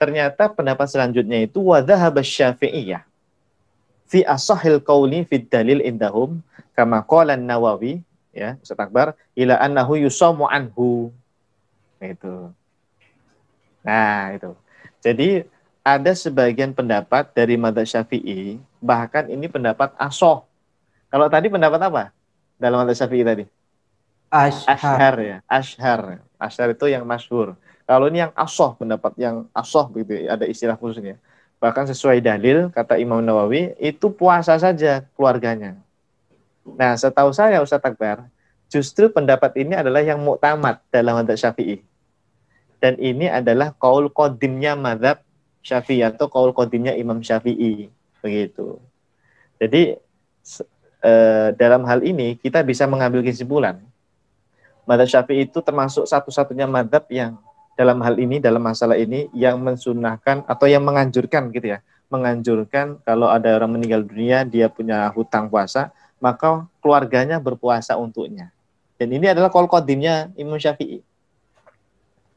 B: Ternyata pendapat selanjutnya itu Syafi'i Syafi'iyah fi asahil kauli fi dalil indahum kama qala Nawawi ya Ustaz Akbar ila annahu yusamu anhu nah, itu Nah, itu. Jadi ada sebagian pendapat dari Madzhab Syafi'i, bahkan ini pendapat asoh. Kalau tadi pendapat apa? Dalam Madzhab Syafi'i tadi?
A: Ashar. Ashar ya,
B: Ashar. Ashar itu yang masyhur. Kalau ini yang asoh, pendapat yang asoh begitu, ya, ada istilah khususnya. Bahkan sesuai dalil, kata Imam Nawawi, itu puasa saja keluarganya. Nah, setahu saya Ustaz Takbar justru pendapat ini adalah yang muktamad dalam Madzhab Syafi'i dan ini adalah kaul kodimnya madhab syafi'i atau kaul kodimnya imam syafi'i begitu jadi e, dalam hal ini kita bisa mengambil kesimpulan madhab syafi'i itu termasuk satu-satunya madhab yang dalam hal ini dalam masalah ini yang mensunahkan atau yang menganjurkan gitu ya menganjurkan kalau ada orang meninggal dunia dia punya hutang puasa maka keluarganya berpuasa untuknya dan ini adalah kaul kodimnya Imam Syafi'i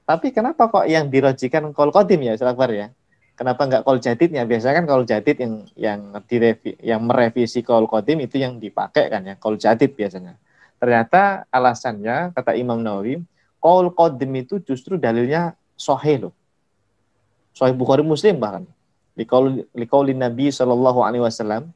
B: tapi kenapa kok yang dirojikan kol kodim ya Ustaz Akbar ya? Kenapa nggak kol ya? Biasanya kan kol jadid yang yang direvi, yang merevisi kol kodim itu yang dipakai kan ya, kol jadid biasanya. Ternyata alasannya kata Imam Nawawi, kol kodim itu justru dalilnya sohe loh. Sohe Bukhari Muslim bahkan. Likaulin Nabi Shallallahu Alaihi Wasallam,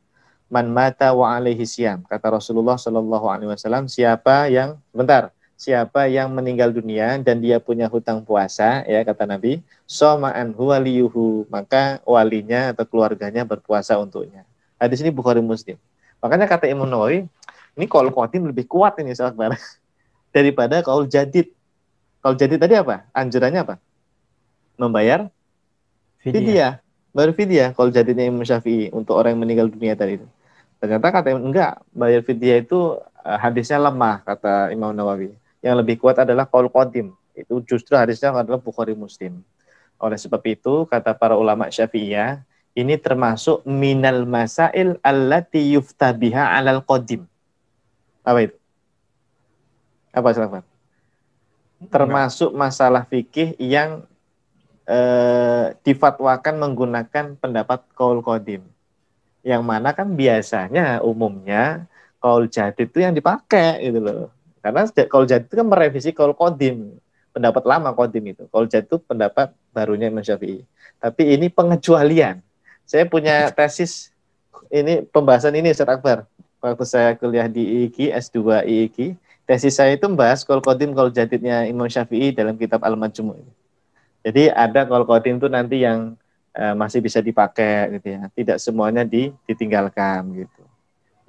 B: man mata wa alaihi siam. Kata Rasulullah Shallallahu Alaihi Wasallam, siapa yang bentar siapa yang meninggal dunia dan dia punya hutang puasa ya kata Nabi soma'an waliyuhu maka walinya atau keluarganya berpuasa untuknya hadis ini Bukhari Muslim makanya kata Imam Nawawi ini kalau kuatin lebih kuat ini sahabat daripada kalau jadid Kalau jadid tadi apa anjurannya apa membayar fidyah baru fidyah kalau jadinya Imam Syafi'i untuk orang yang meninggal dunia tadi itu ternyata kata enggak bayar fidyah itu eh, hadisnya lemah kata Imam Nawawi yang lebih kuat adalah qaul qadim. Itu justru hadisnya adalah Bukhari Muslim. Oleh sebab itu, kata para ulama Syafi'iyah, ini termasuk minal masail allati yuftabiha alal qadim. Apa itu? Apa silahkan Termasuk masalah fikih yang eh, difatwakan menggunakan pendapat qaul qadim. Yang mana kan biasanya umumnya kaul jadid itu yang dipakai gitu loh. Karena kalau jadi itu kan merevisi kalau kodim pendapat lama kodim itu. Kalau jadi itu pendapat barunya Imam Syafi'i. Tapi ini pengecualian. Saya punya tesis ini pembahasan ini Ustaz Akbar. Waktu saya kuliah di IIG, S2 IIG, tesis saya itu membahas kalau kodim kalau jadidnya Imam Syafi'i dalam kitab Al-Majmu. Jadi ada kalau kodim itu nanti yang eh, masih bisa dipakai gitu ya. Tidak semuanya ditinggalkan gitu.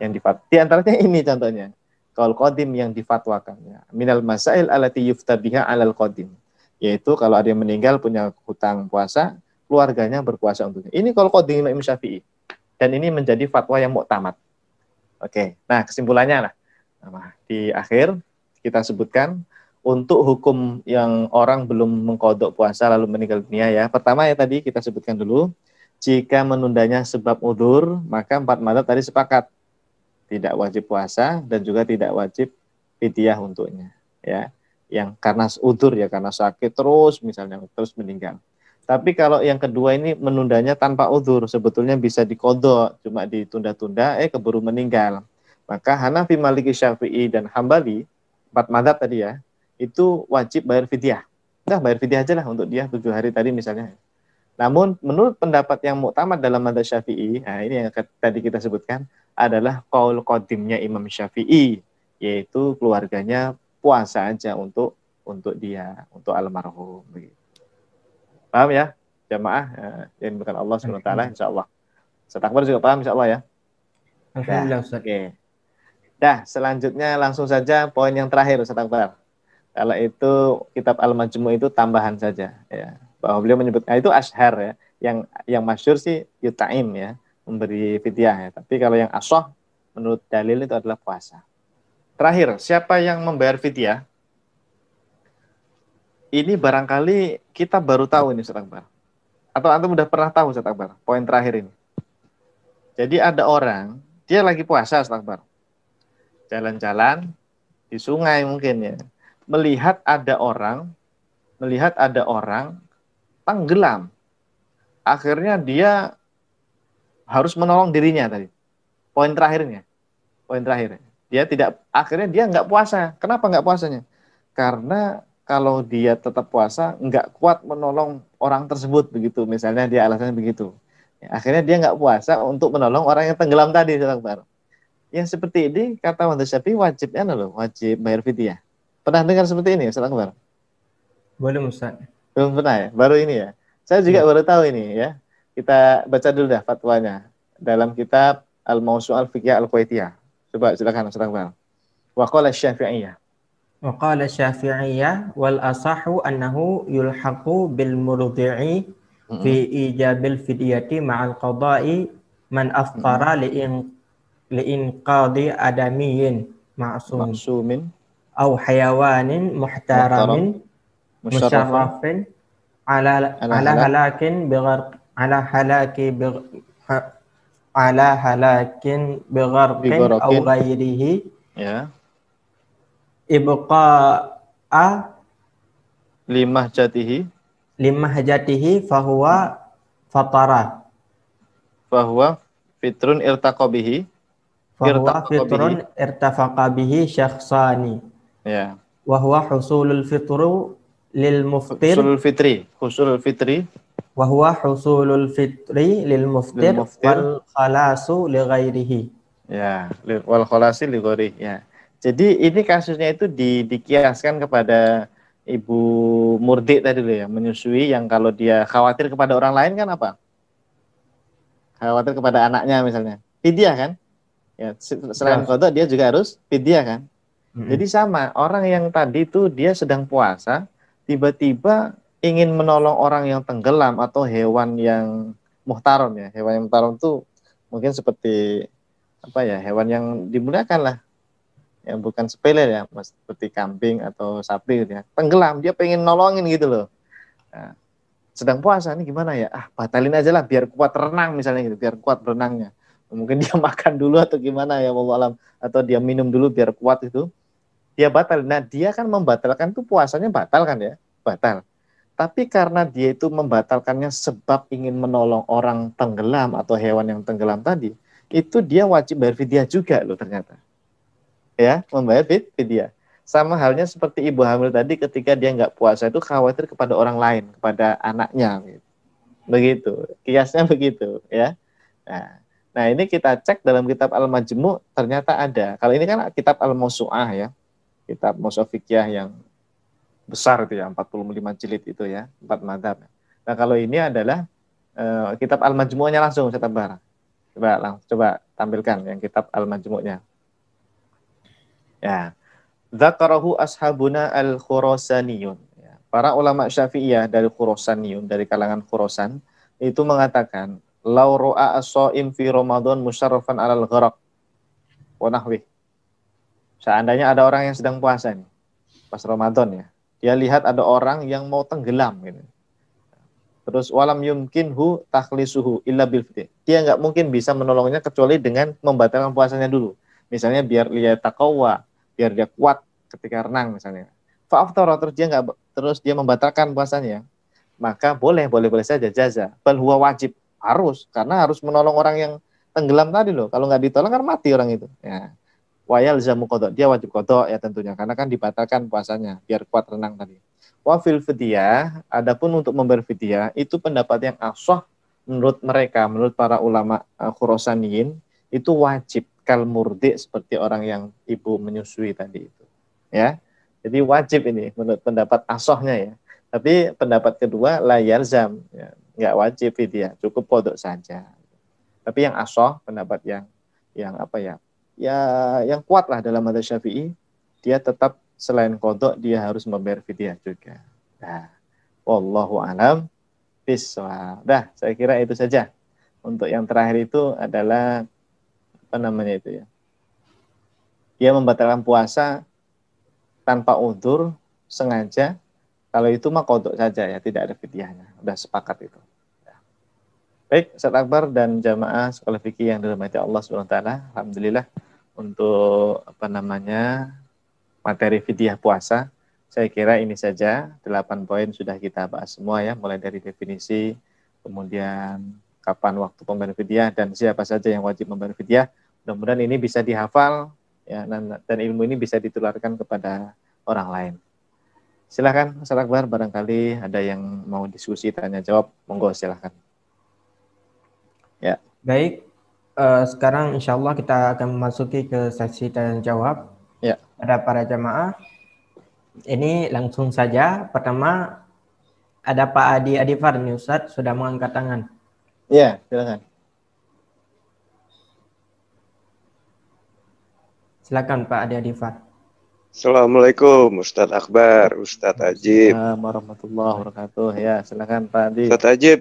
B: Yang dipakai. Di antaranya ini contohnya. Kalau kodim yang difatwakan ya. minal masail alati yuftabiha alal kodim, yaitu kalau ada yang meninggal punya hutang puasa keluarganya berpuasa untuknya ini kalau kodim Imam Syafi'i dan ini menjadi fatwa yang muktamad oke nah kesimpulannya lah nah, di akhir kita sebutkan untuk hukum yang orang belum mengkodok puasa lalu meninggal dunia ya pertama ya tadi kita sebutkan dulu jika menundanya sebab udur maka empat mata tadi sepakat tidak wajib puasa dan juga tidak wajib fidyah untuknya ya yang karena udur ya karena sakit terus misalnya terus meninggal tapi kalau yang kedua ini menundanya tanpa udur sebetulnya bisa dikodok cuma ditunda-tunda eh keburu meninggal maka Hanafi Maliki Syafi'i dan Hambali empat madhab tadi ya itu wajib bayar fidyah udah bayar fidyah aja lah untuk dia tujuh hari tadi misalnya namun menurut pendapat yang muktamad dalam madzhab Syafi'i, nah ini yang tadi kita sebutkan adalah kaul kodimnya Imam Syafi'i, yaitu keluarganya puasa aja untuk untuk dia, untuk almarhum. Paham ya, jamaah eh, yang bukan Allah SWT. Insya Allah. Setakbar juga paham Insya Allah ya. Nah, Oke. Dah, selanjutnya langsung saja poin yang terakhir Ustaz Akbar. Kalau itu kitab Al-Majmu itu tambahan saja ya bahwa beliau menyebut, nah, itu ashar ya yang yang masyur sih yuta'im ya memberi fitiah ya. tapi kalau yang asoh menurut dalil itu adalah puasa terakhir siapa yang membayar fitiah ini barangkali kita baru tahu ini Ustaz Akbar atau Anda sudah pernah tahu Ustaz Akbar poin terakhir ini jadi ada orang dia lagi puasa Ustaz Akbar jalan-jalan di sungai mungkin ya melihat ada orang melihat ada orang tenggelam. Akhirnya dia harus menolong dirinya tadi. Poin terakhirnya. Poin terakhir. Dia tidak akhirnya dia nggak puasa. Kenapa nggak puasanya? Karena kalau dia tetap puasa nggak kuat menolong orang tersebut begitu. Misalnya dia alasannya begitu. Akhirnya dia nggak puasa untuk menolong orang yang tenggelam tadi, Akbar. Yang seperti ini, kata Wanda Syafi, wajibnya loh, wajib bayar fitiah. Pernah dengar seperti ini, Ustaz Akbar? Belum, Ustaz. Belum pernah ya? Baru ini ya? Saya juga hmm. baru tahu ini ya. Kita baca dulu dah fatwanya. Dalam kitab Al-Mawsu al Al-Quwaitiyah. Coba silakan Ustaz Akmal. Wa qala Syafi'iyah.
A: Wa Syafi'iyah wal asahu annahu yulhaqu bil murdi'i fi ijabil fidyati ma'al qada'i man afqara li'in qadi adamiyin ma'sumin ma'sumin au hayawanin muhtaramin musyarrafin ala ala halakin bighar ala halaki bighar ala halakin bighar au ghairihi ya ibqa a
B: limah jatihi
A: limah jatihi fahuwa fatara
B: fahuwa fitrun irtaqabihi
A: fahuwa fitrun irtafaqabihi syakhsani ya wahuwa husulul fitru lil muftir husul
B: fitri husul fitri
A: wa huwa husulul fitri lil muftir, lil muftir. wal khalasu li ghairihi
B: ya wal khalasi li ghairihi ya jadi ini kasusnya itu di, dikiaskan kepada Ibu Murdi tadi loh ya, menyusui yang kalau dia khawatir kepada orang lain kan apa? Khawatir kepada anaknya misalnya. Fidyah kan? Ya, selain nah. dia juga harus fidyah kan? Mm-hmm. Jadi sama, orang yang tadi itu dia sedang puasa, tiba-tiba ingin menolong orang yang tenggelam atau hewan yang muhtaron ya hewan yang muhtaron tuh mungkin seperti apa ya hewan yang dimuliakan lah yang bukan sepele ya mas seperti kambing atau sapi gitu ya tenggelam dia pengen nolongin gitu loh nah, sedang puasa ini gimana ya ah batalin aja lah biar kuat renang misalnya gitu biar kuat renangnya. mungkin dia makan dulu atau gimana ya Allah alam atau dia minum dulu biar kuat itu dia batal. Nah, dia kan membatalkan itu puasanya batal kan ya? Batal. Tapi karena dia itu membatalkannya sebab ingin menolong orang tenggelam atau hewan yang tenggelam tadi, itu dia wajib bayar fidyah juga loh ternyata. Ya, membayar fidyah. Sama halnya seperti ibu hamil tadi ketika dia nggak puasa itu khawatir kepada orang lain, kepada anaknya. Gitu. Begitu, kiasnya begitu ya. Nah, nah ini kita cek dalam kitab Al-Majmu ternyata ada. Kalau ini kan kitab al mosuah ya kitab Musaf yang besar itu ya 45 jilid itu ya empat madhab nah kalau ini adalah uh, kitab al majmu'nya langsung saya tambah coba langsung coba tampilkan yang kitab al majmu'nya ya zakarahu ashabuna al khurasaniyun ya, para ulama syafi'iyah dari khurasaniyun dari kalangan khurasan itu mengatakan lau ro'a as soim fi ramadan musyarrafan alal gharaq wa nahwih Seandainya ada orang yang sedang puasa nih, pas Ramadan ya, dia lihat ada orang yang mau tenggelam gitu. Terus walam yumkinhu takhlisuhu illa bil Dia nggak mungkin bisa menolongnya kecuali dengan membatalkan puasanya dulu. Misalnya biar dia takwa, biar dia kuat ketika renang misalnya. Fa'aftara terus dia nggak terus dia membatalkan puasanya. Maka boleh boleh boleh saja jaza. Bal wajib harus karena harus menolong orang yang tenggelam tadi loh. Kalau nggak ditolong kan mati orang itu. Ya wayal zamu kodok dia wajib kodok ya tentunya karena kan dibatalkan puasanya biar kuat renang tadi wafil fidya adapun untuk memberi fidya itu pendapat yang asoh menurut mereka menurut para ulama uh, khurasaniyin itu wajib kal murdi seperti orang yang ibu menyusui tadi itu ya jadi wajib ini menurut pendapat asohnya ya tapi pendapat kedua layar zam ya, nggak wajib fidya cukup kodok saja tapi yang asoh pendapat yang yang apa ya ya yang kuat lah dalam mata Syafi'i, dia tetap selain kodok dia harus membayar fidyah juga. Nah, wallahu alam biswa. Dah, saya kira itu saja. Untuk yang terakhir itu adalah apa namanya itu ya? Dia membatalkan puasa tanpa udur sengaja. Kalau itu mah kodok saja ya, tidak ada fidyahnya. Udah sepakat itu. Baik, Ustaz Akbar dan jamaah sekolah fikih yang dirahmati Allah Subhanahu wa taala. Alhamdulillah untuk apa namanya materi fidyah puasa. Saya kira ini saja 8 poin sudah kita bahas semua ya, mulai dari definisi, kemudian kapan waktu pembayaran fidyah dan siapa saja yang wajib membayar fidyah. Mudah-mudahan ini bisa dihafal ya dan, dan ilmu ini bisa ditularkan kepada orang lain. Silahkan Mas Akbar, barangkali ada yang mau diskusi tanya jawab, monggo silahkan.
A: Ya. Baik, Eh, sekarang insya Allah kita akan memasuki ke sesi tanya jawab ya. pada para jamaah. Ini langsung saja. Pertama ada Pak Adi Adi Adifar Ustaz sudah mengangkat tangan.
B: ya silakan.
A: Silakan Pak Adi Adi Adifar.
C: Assalamualaikum Ustadz Akbar, Ustadz Ajib. Assalamualaikum warahmatullahi wabarakatuh. Ya, silakan Pak Adi. Ustadz Ajib,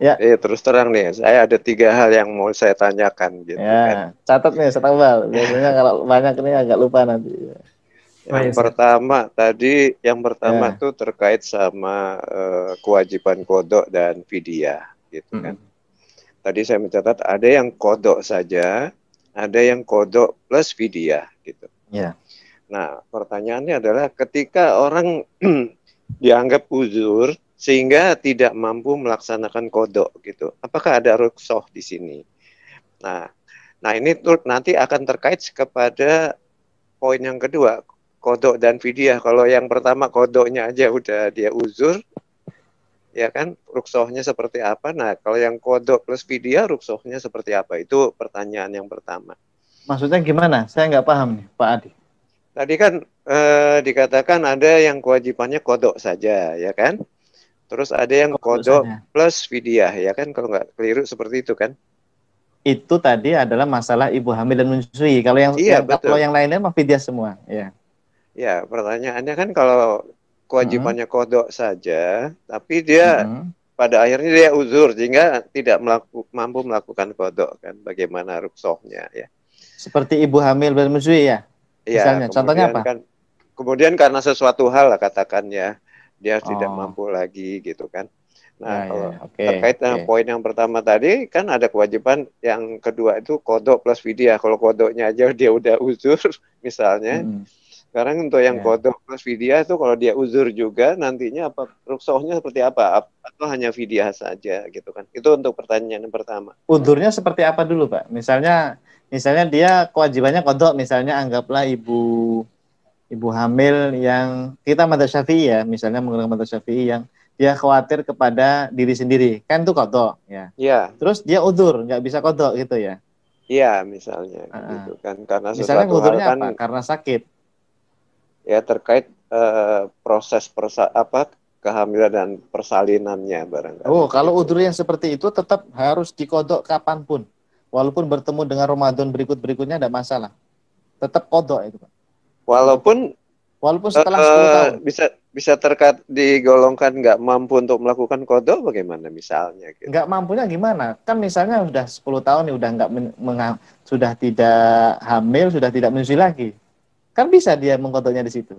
C: Ya. Eh, terus terang nih, saya ada tiga hal yang mau saya tanyakan gitu ya. kan.
B: Catat nih, setambal. Biasanya kalau banyak ini agak lupa nanti.
D: Yang iya,
C: pertama tadi, yang pertama ya. tuh terkait sama uh, kewajiban kodok dan vidya, gitu kan. hmm. kan. Tadi saya mencatat ada yang kodok saja, ada yang kodok plus vidya, gitu. Ya. Nah, pertanyaannya adalah ketika orang dianggap uzur sehingga tidak mampu melaksanakan kodok gitu. Apakah ada ruksoh di sini? Nah, nah ini nanti akan terkait kepada poin yang kedua, kodok dan fidyah. Kalau yang pertama kodoknya aja udah dia uzur, ya kan ruksohnya seperti apa? Nah kalau yang kodok plus fidyah ruksohnya seperti apa? Itu pertanyaan yang pertama.
B: Maksudnya gimana? Saya nggak paham nih Pak Adi.
C: Tadi kan eh, dikatakan ada yang kewajibannya kodok saja, ya kan? Terus ada yang oh, kodok plus vidya ya kan kalau nggak keliru seperti itu kan? Itu tadi adalah
B: masalah ibu hamil dan
C: menyusui. Kalau yang, iya, ya, betul. kalau
B: yang lainnya mah vidya semua,
C: ya. Ya, pertanyaannya kan kalau kewajibannya hmm. kodok saja, tapi dia hmm. pada akhirnya dia uzur sehingga tidak melaku, mampu melakukan kodok kan bagaimana ruksohnya ya.
B: Seperti ibu hamil dan menyusui ya. Iya, contohnya apa? Kan,
C: kemudian karena sesuatu hal katakan ya dia oh. tidak mampu lagi gitu kan. Nah, ya, ya kalau ya. Okay. terkait dengan okay. poin yang pertama tadi kan ada kewajiban yang kedua itu kodok plus vidya. Kalau kodoknya aja dia udah uzur misalnya. Hmm. Sekarang untuk yang ya. kodok plus vidya itu kalau dia uzur juga nantinya apa ruksohnya seperti apa atau hanya vidya saja gitu kan. Itu untuk pertanyaan yang pertama.
B: Uzurnya seperti apa dulu, Pak? Misalnya misalnya dia kewajibannya kodok misalnya anggaplah ibu ibu hamil yang kita mata syafi'i ya, misalnya menggunakan mata syafi'i yang dia khawatir kepada diri sendiri, kan itu kodok ya. Iya. Terus dia udur, nggak bisa kodok gitu ya.
C: Iya, misalnya uh, gitu kan karena misalnya udurnya kan, apa? Karena sakit. Ya terkait uh, proses persa apa kehamilan dan persalinannya barangkali. Oh, kalau udur
B: yang seperti itu tetap harus dikodok kapanpun, walaupun bertemu dengan Ramadan berikut berikutnya ada masalah, tetap kodok itu. Pak.
C: Walaupun walaupun setelah eh, uh, 10 tahun bisa bisa terkat digolongkan nggak mampu untuk melakukan kodo bagaimana misalnya
B: gitu. nggak mampunya gimana kan misalnya sudah 10 tahun ya udah nggak sudah tidak hamil sudah tidak menyusui lagi kan bisa dia mengkodonya di situ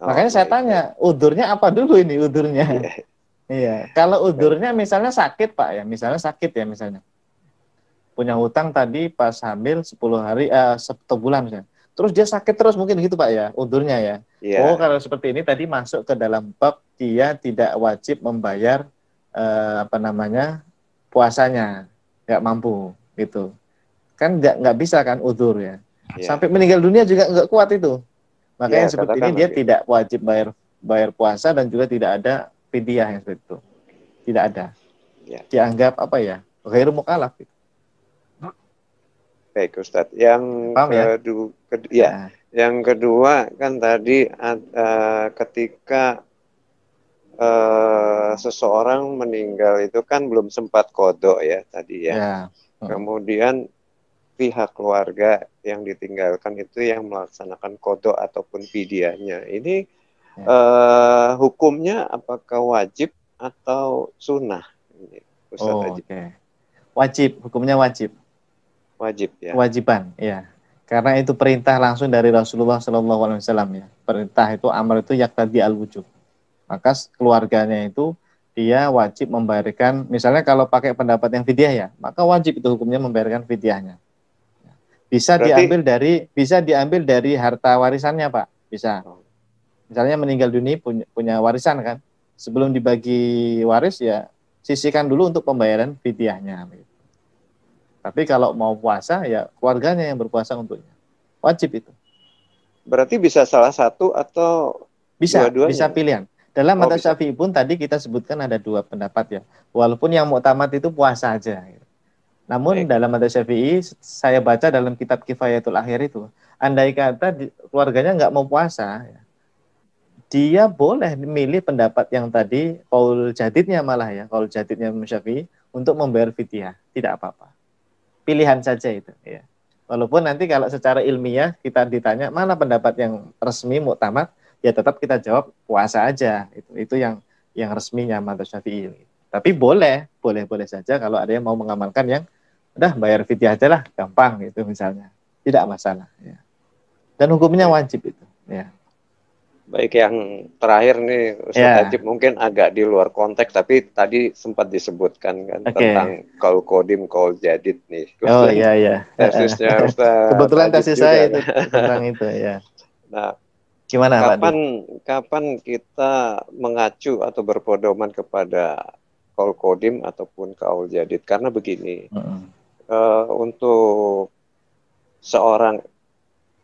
B: oh, makanya okay. saya iya, iya. tanya udurnya apa dulu ini udurnya yeah. iya kalau udurnya misalnya sakit pak ya misalnya sakit ya misalnya punya hutang tadi pas hamil 10 hari eh, uh, bulan misalnya terus dia sakit terus mungkin gitu Pak ya, undurnya ya. Yeah. Oh, kalau seperti ini tadi masuk ke dalam bab dia tidak wajib membayar eh, apa namanya? puasanya, nggak mampu gitu. Kan nggak nggak bisa kan udur ya. Yeah. Sampai meninggal dunia juga nggak kuat itu. Makanya yeah, seperti ini dia tidak wajib bayar bayar puasa dan juga tidak ada fidyah yang seperti itu.
C: Tidak ada. yeah.
B: Dianggap apa ya? Ghairu mukalaf.
C: Baik Ustadz. Yang Paham, ya? Kedua, ya. Ah. Yang kedua kan tadi uh, ketika uh, seseorang meninggal itu kan belum sempat kodok ya tadi ya. ya. Kemudian pihak keluarga yang ditinggalkan itu yang melaksanakan kodok ataupun pidianya. Ini ya. uh, hukumnya apakah wajib atau sunnah?
B: Ustaz oh, Okay. Wajib, hukumnya wajib. Wajib ya. Kewajiban, ya. Karena itu perintah langsung dari Rasulullah SAW. ya. Perintah itu amar itu yak tadi al wujub Maka keluarganya itu dia wajib membayarkan, misalnya kalau pakai pendapat yang fidyah ya, maka wajib itu hukumnya membayarkan fidyahnya. Bisa Berarti... diambil dari bisa diambil dari harta warisannya pak, bisa. Misalnya meninggal dunia punya, punya warisan kan, sebelum dibagi waris ya sisihkan dulu untuk pembayaran fidyahnya. Gitu. Tapi kalau mau puasa ya keluarganya yang berpuasa untuknya. Wajib itu. Berarti bisa salah satu atau bisa dua bisa pilihan. Dalam oh, mata Syafi'i pun tadi kita sebutkan ada dua pendapat ya. Walaupun yang muktamad itu puasa aja. Namun Baik. dalam mata Syafi'i saya baca dalam kitab Kifayatul Akhir itu, andai kata keluarganya nggak mau puasa, ya, dia boleh memilih pendapat yang tadi kaul jadidnya malah ya, kaul jadidnya Syafi'i untuk membayar fitiah, tidak apa-apa pilihan saja itu ya. Walaupun nanti kalau secara ilmiah kita ditanya mana pendapat yang resmi muktamad, ya tetap kita jawab puasa aja. Itu itu yang yang resminya Mazhab Syafi'i. Tapi boleh, boleh-boleh saja kalau ada yang mau mengamalkan yang udah bayar fidyah aja lah, gampang itu misalnya. Tidak masalah ya. Dan hukumnya wajib itu ya.
C: Baik yang terakhir nih Ustaz yeah. mungkin agak di luar konteks tapi tadi sempat disebutkan kan okay. tentang Kol kodim Kol jadid nih. Oh iya iya. Tesisnya Ustaz. Kebetulan tesis saya itu tentang itu ya. Nah, gimana kapan Pak? kapan kita mengacu atau berpedoman kepada Kol kodim ataupun Kol jadid karena begini. Mm -hmm. uh, untuk seorang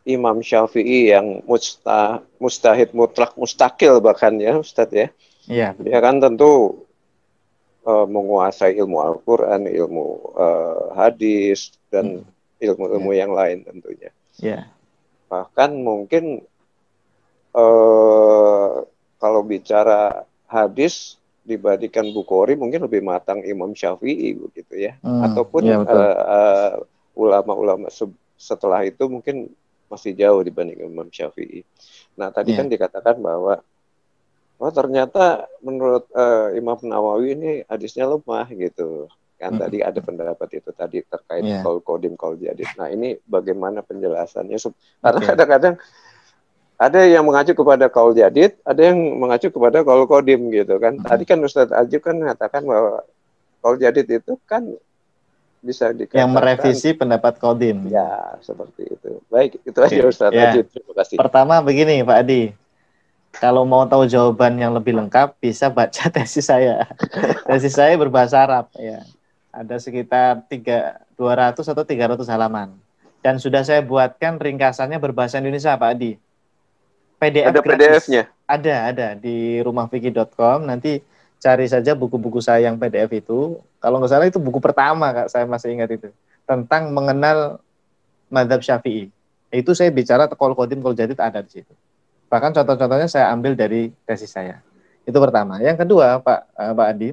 C: Imam Syafi'i yang musta, mustahid mutlak mustakil bahkan ya Ustadz ya. Iya. Ya kan tentu uh, menguasai ilmu Al-Qur'an, ilmu uh, hadis dan hmm. ilmu-ilmu ya. yang lain tentunya. Iya. Bahkan mungkin uh, kalau bicara hadis dibandingkan Bukhari mungkin lebih matang Imam Syafi'i begitu ya. Hmm, Ataupun iya, ulama-ulama uh, ulama -ulama setelah itu mungkin masih jauh dibanding Imam Syafi'i. Nah tadi yeah. kan ya. dikatakan bahwa oh ternyata menurut uh, Imam Nawawi ini hadisnya lemah gitu kan hmm. tadi ada pendapat itu tadi terkait yeah. kol kodim kol jadid. Nah ini bagaimana penjelasannya? Karena okay. kadang-kadang ada yang mengacu kepada kol jadid, ada yang mengacu kepada kol kodim gitu kan. Tadi kan Ustadz Ajib kan mengatakan bahwa kol jadid itu kan bisa dikatakan yang merevisi
B: pendapat Kodim. Ya, seperti itu.
C: Baik, itu aja Ustaz ya. Terima kasih. Pertama
B: begini Pak Adi. Kalau mau tahu jawaban yang lebih lengkap bisa baca tesis saya. tesis saya berbahasa Arab ya. Ada sekitar 3 200 atau 300 halaman. Dan sudah saya buatkan ringkasannya berbahasa Indonesia Pak Adi. PDF ada PDF-nya. Ada, ada di rumahviki.com nanti cari saja buku-buku saya yang PDF itu. Kalau nggak salah itu buku pertama kak, saya masih ingat itu tentang mengenal madhab syafi'i. Itu saya bicara tekol kodim kol jadid ada di situ. Bahkan contoh-contohnya saya ambil dari tesis saya. Itu pertama. Yang kedua Pak uh, Pak Adi,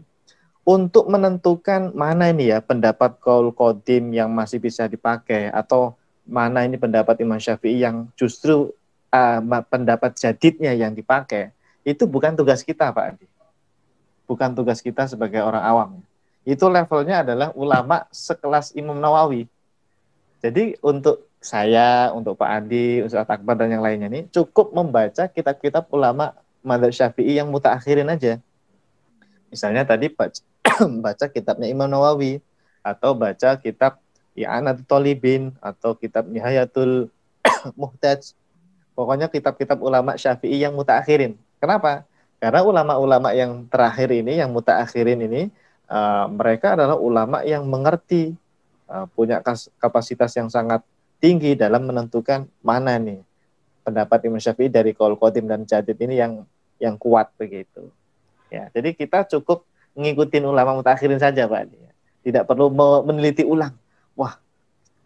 B: untuk menentukan mana ini ya pendapat kaul kodim yang masih bisa dipakai atau mana ini pendapat Imam Syafi'i yang justru uh, pendapat jadidnya yang dipakai itu bukan tugas kita Pak Adi bukan tugas kita sebagai orang awam. Itu levelnya adalah ulama sekelas Imam Nawawi. Jadi untuk saya, untuk Pak Andi, Ustaz Akbar dan yang lainnya ini cukup membaca kitab-kitab ulama madzhab Syafi'i yang mutaakhirin aja. Misalnya tadi baca, baca kitabnya Imam Nawawi atau baca kitab I'anat Tolibin atau kitab Nihayatul Muhtaj. Pokoknya kitab-kitab ulama Syafi'i yang mutaakhirin. Kenapa? Karena ulama-ulama yang terakhir ini, yang mutaakhirin ini, uh, mereka adalah ulama yang mengerti, uh, punya kapasitas yang sangat tinggi dalam menentukan mana nih pendapat Imam Syafi'i dari Qaul Qodim dan Jadid ini yang yang kuat begitu. Ya, jadi kita cukup ngikutin ulama mutakhirin saja, Pak. Tidak perlu meneliti ulang. Wah,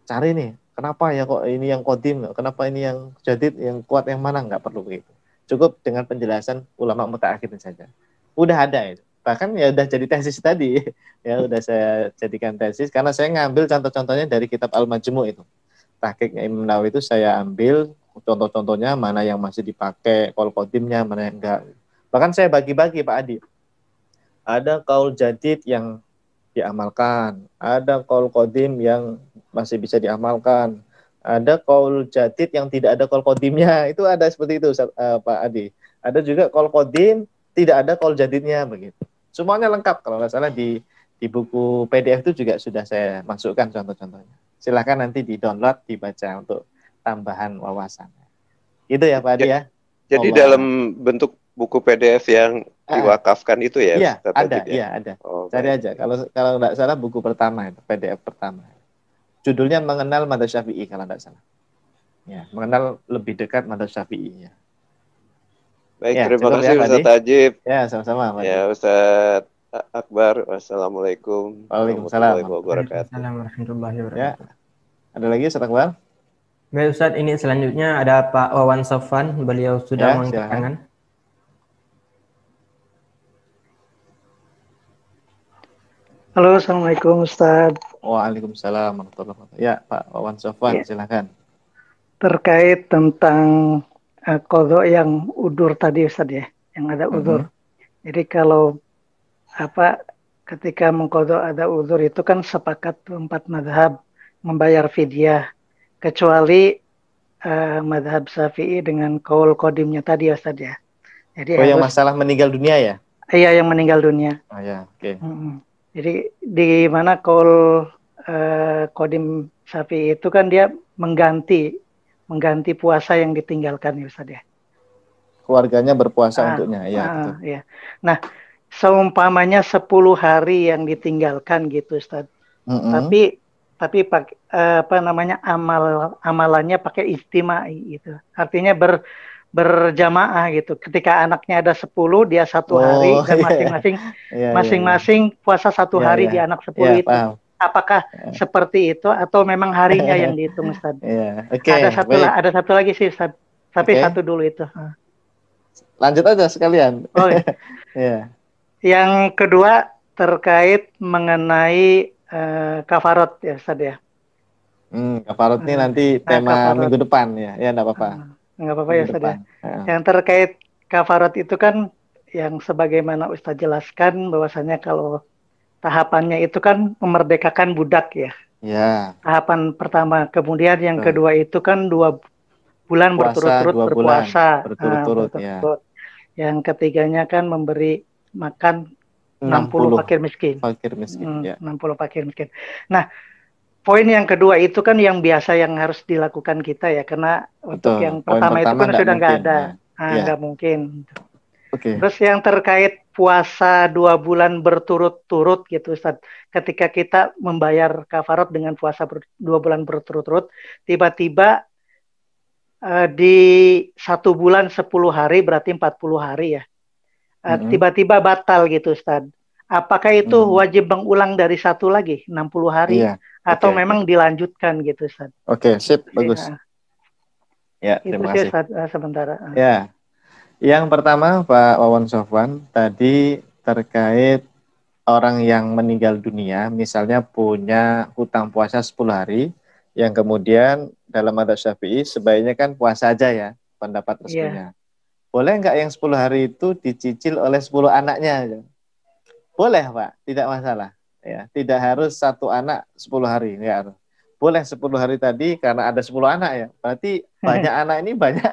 B: cari nih, kenapa ya kok ini yang Qodim, kenapa ini yang Jadid, yang kuat yang mana nggak perlu begitu cukup dengan penjelasan ulama mutaakhirin saja udah ada itu bahkan ya udah jadi tesis tadi ya udah saya jadikan tesis karena saya ngambil contoh-contohnya dari kitab al majmu itu tahqiqnya Imam Nawawi itu saya ambil contoh-contohnya mana yang masih dipakai kol kodimnya mana yang enggak bahkan saya bagi-bagi Pak Adi ada kaul jadid yang diamalkan ada kaul kodim yang masih bisa diamalkan ada kol jadid yang tidak ada kol kodimnya. Itu ada seperti itu uh, Pak Adi. Ada juga kol kodim, tidak ada kol jadidnya begitu. Semuanya lengkap kalau nggak salah di di buku PDF itu juga sudah saya masukkan contoh-contohnya. Silahkan nanti di-download, dibaca untuk tambahan wawasan. Itu ya Pak Adi ya. ya?
C: Jadi Allah. dalam bentuk buku PDF yang ah, ah. diwakafkan itu ya? Iya, ada, ya? iya ada. Oh, Cari
B: aja. Kalau kalau nggak salah buku pertama itu PDF pertama judulnya mengenal mata Syafi'i kalau tidak salah. Ya, mengenal lebih dekat mata Syafi'i.
C: Baik, ya, terima ya, kasih ya, Ustaz Tajib. Ya, sama-sama. Ya, Ustaz Akbar. Wassalamualaikum. Waalaikumsalam. Waalaikumsalam
A: warahmatullahi wabarakatuh. Ya.
C: Ada lagi Ustaz Akbar?
A: Baik Ustaz, ini selanjutnya ada Pak Wawan Sofan. Beliau sudah
B: ya, mengangkat tangan.
D: Halo, Assalamualaikum Ustaz. Waalaikumsalam warahmatullahi wabarakatuh. Ya, Pak
B: Wawan Sofwan, ya. silakan.
D: Terkait tentang uh, kodok yang udur tadi Ustaz ya, yang ada mm-hmm. udur. Mm -hmm. Jadi kalau apa ketika mengkodok ada udur itu kan sepakat empat madhab membayar fidyah kecuali uh, madhab syafi'i dengan kaul kodimnya tadi Ustaz ya. Jadi oh, harus, yang masalah meninggal dunia ya? Iya, yang meninggal dunia. Oh ya, oke. Okay. Mm -hmm. Jadi di mana kol eh, kodim sapi itu kan dia mengganti mengganti puasa yang ditinggalkan ya Ustaz ya.
B: Keluarganya berpuasa ah, untuknya ya. Ah,
D: ya. Nah, seumpamanya 10 hari yang ditinggalkan gitu Ustaz. Mm -hmm. Tapi tapi pak, eh, apa namanya amal amalannya pakai istimai itu. Artinya ber berjamaah gitu. Ketika anaknya ada 10, dia satu oh, hari dan iya, masing-masing yeah, iya, iya. masing-masing yeah, yeah. puasa satu hari di anak 10 itu. Paham. Apakah seperti itu atau memang harinya yang dihitung Ustaz? Okay, ada satu baik. ada satu lagi sih Ustaz. Tapi okay. satu dulu itu. Lanjut aja sekalian. Oh, yeah. Yang kedua terkait mengenai uh, kafarot ya Ustaz ya. Hmm,
B: kafarot ini nah, nanti nah, tema kafarot. minggu depan ya. Ya enggak apa-apa. Uh
D: nggak apa-apa ya sudah. Ya. Yang terkait kafarat itu kan yang sebagaimana Ustaz jelaskan bahwasanya kalau tahapannya itu kan memerdekakan budak ya. Ya. Tahapan pertama, kemudian yang Betul. kedua itu kan dua bulan berturut-turut berpuasa. berturut Ya. Yang ketiganya kan memberi makan 60, 60 fakir miskin. Fakir miskin, hmm, ya. 60 fakir miskin. Nah, poin yang kedua itu kan yang biasa yang harus dilakukan kita ya karena Betul. untuk yang pertama, pertama itu kan sudah nggak ada nah, ah, iya. nggak ya. ah, ya. mungkin okay. terus yang terkait puasa dua bulan berturut-turut gitu Ustaz ketika kita membayar kafarat dengan puasa ber, dua bulan berturut-turut tiba-tiba uh, di satu bulan sepuluh hari berarti empat puluh hari ya uh, mm-hmm. tiba-tiba batal gitu Ustaz apakah itu wajib mengulang dari satu lagi enam puluh hari yeah atau okay. memang dilanjutkan gitu Ustaz.
B: Oke, okay, sip, iya. bagus. Ya, ya terima kasih. Ustaz,
D: eh, sementara.
B: Ya. Yang pertama Pak Wawan Sofwan tadi terkait orang yang meninggal dunia misalnya punya hutang puasa 10 hari yang kemudian dalam adat Syafi'i sebaiknya kan puasa aja ya pendapat iya. resminya. Yeah. Boleh nggak yang 10 hari itu dicicil oleh 10 anaknya? Boleh, Pak. Tidak masalah ya tidak harus satu anak sepuluh hari ya boleh sepuluh hari tadi karena ada sepuluh anak ya berarti banyak anak ini banyak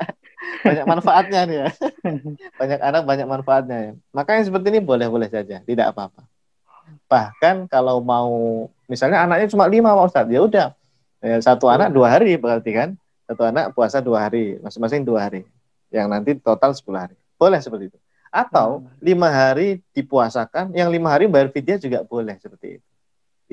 B: banyak manfaatnya nih ya banyak anak banyak manfaatnya ya maka yang seperti ini boleh boleh saja tidak apa-apa bahkan kalau mau misalnya anaknya cuma lima pak ustadz ya udah ya, satu anak dua hari berarti kan satu anak puasa dua hari masing-masing dua hari yang nanti total sepuluh hari boleh seperti itu atau hmm. lima hari dipuasakan, yang lima hari bayar fidyah juga boleh seperti itu.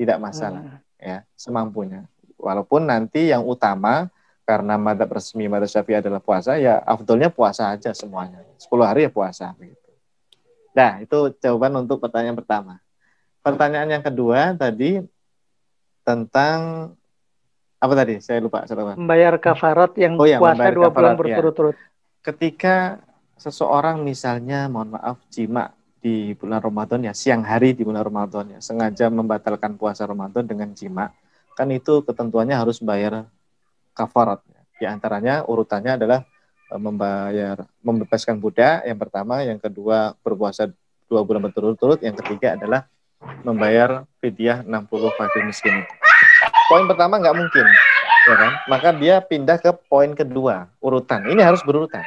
B: Tidak masalah, hmm. ya semampunya. Walaupun nanti yang utama karena madhab resmi madhab syafi'i adalah puasa, ya afdolnya puasa aja semuanya. sepuluh hari ya puasa. Gitu. Nah, itu jawaban untuk pertanyaan pertama. Pertanyaan yang kedua tadi tentang apa tadi? Saya lupa. Saya lupa.
D: Membayar kafarat yang oh, iya, puasa dua bulan ya. berturut-turut. Ya. Ketika
B: seseorang misalnya mohon maaf jima di bulan Ramadan ya siang hari di bulan Ramadan ya sengaja membatalkan puasa Ramadan dengan jima kan itu ketentuannya harus bayar kafarat ya. di antaranya urutannya adalah e, membayar membebaskan budak yang pertama yang kedua berpuasa dua bulan berturut-turut yang ketiga adalah
D: membayar
B: fidyah 60 fakir miskin poin pertama nggak mungkin ya kan maka dia pindah ke poin kedua urutan ini harus berurutan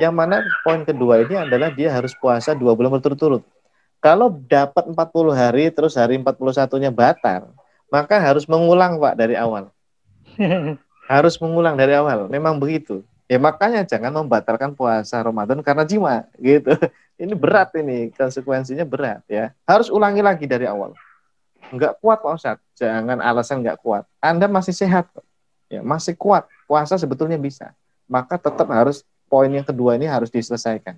B: yang mana poin kedua ini adalah dia harus puasa dua bulan berturut-turut. Kalau dapat 40 hari terus hari 41-nya batal, maka harus mengulang Pak dari awal. harus mengulang dari awal. Memang begitu. Ya makanya jangan membatalkan puasa Ramadan karena jima gitu. Ini berat ini, konsekuensinya berat ya. Harus ulangi lagi dari awal. Enggak kuat Pak Ustadz, jangan alasan enggak kuat. Anda masih sehat Ya, masih kuat. Puasa sebetulnya bisa. Maka tetap harus poin yang kedua ini harus diselesaikan.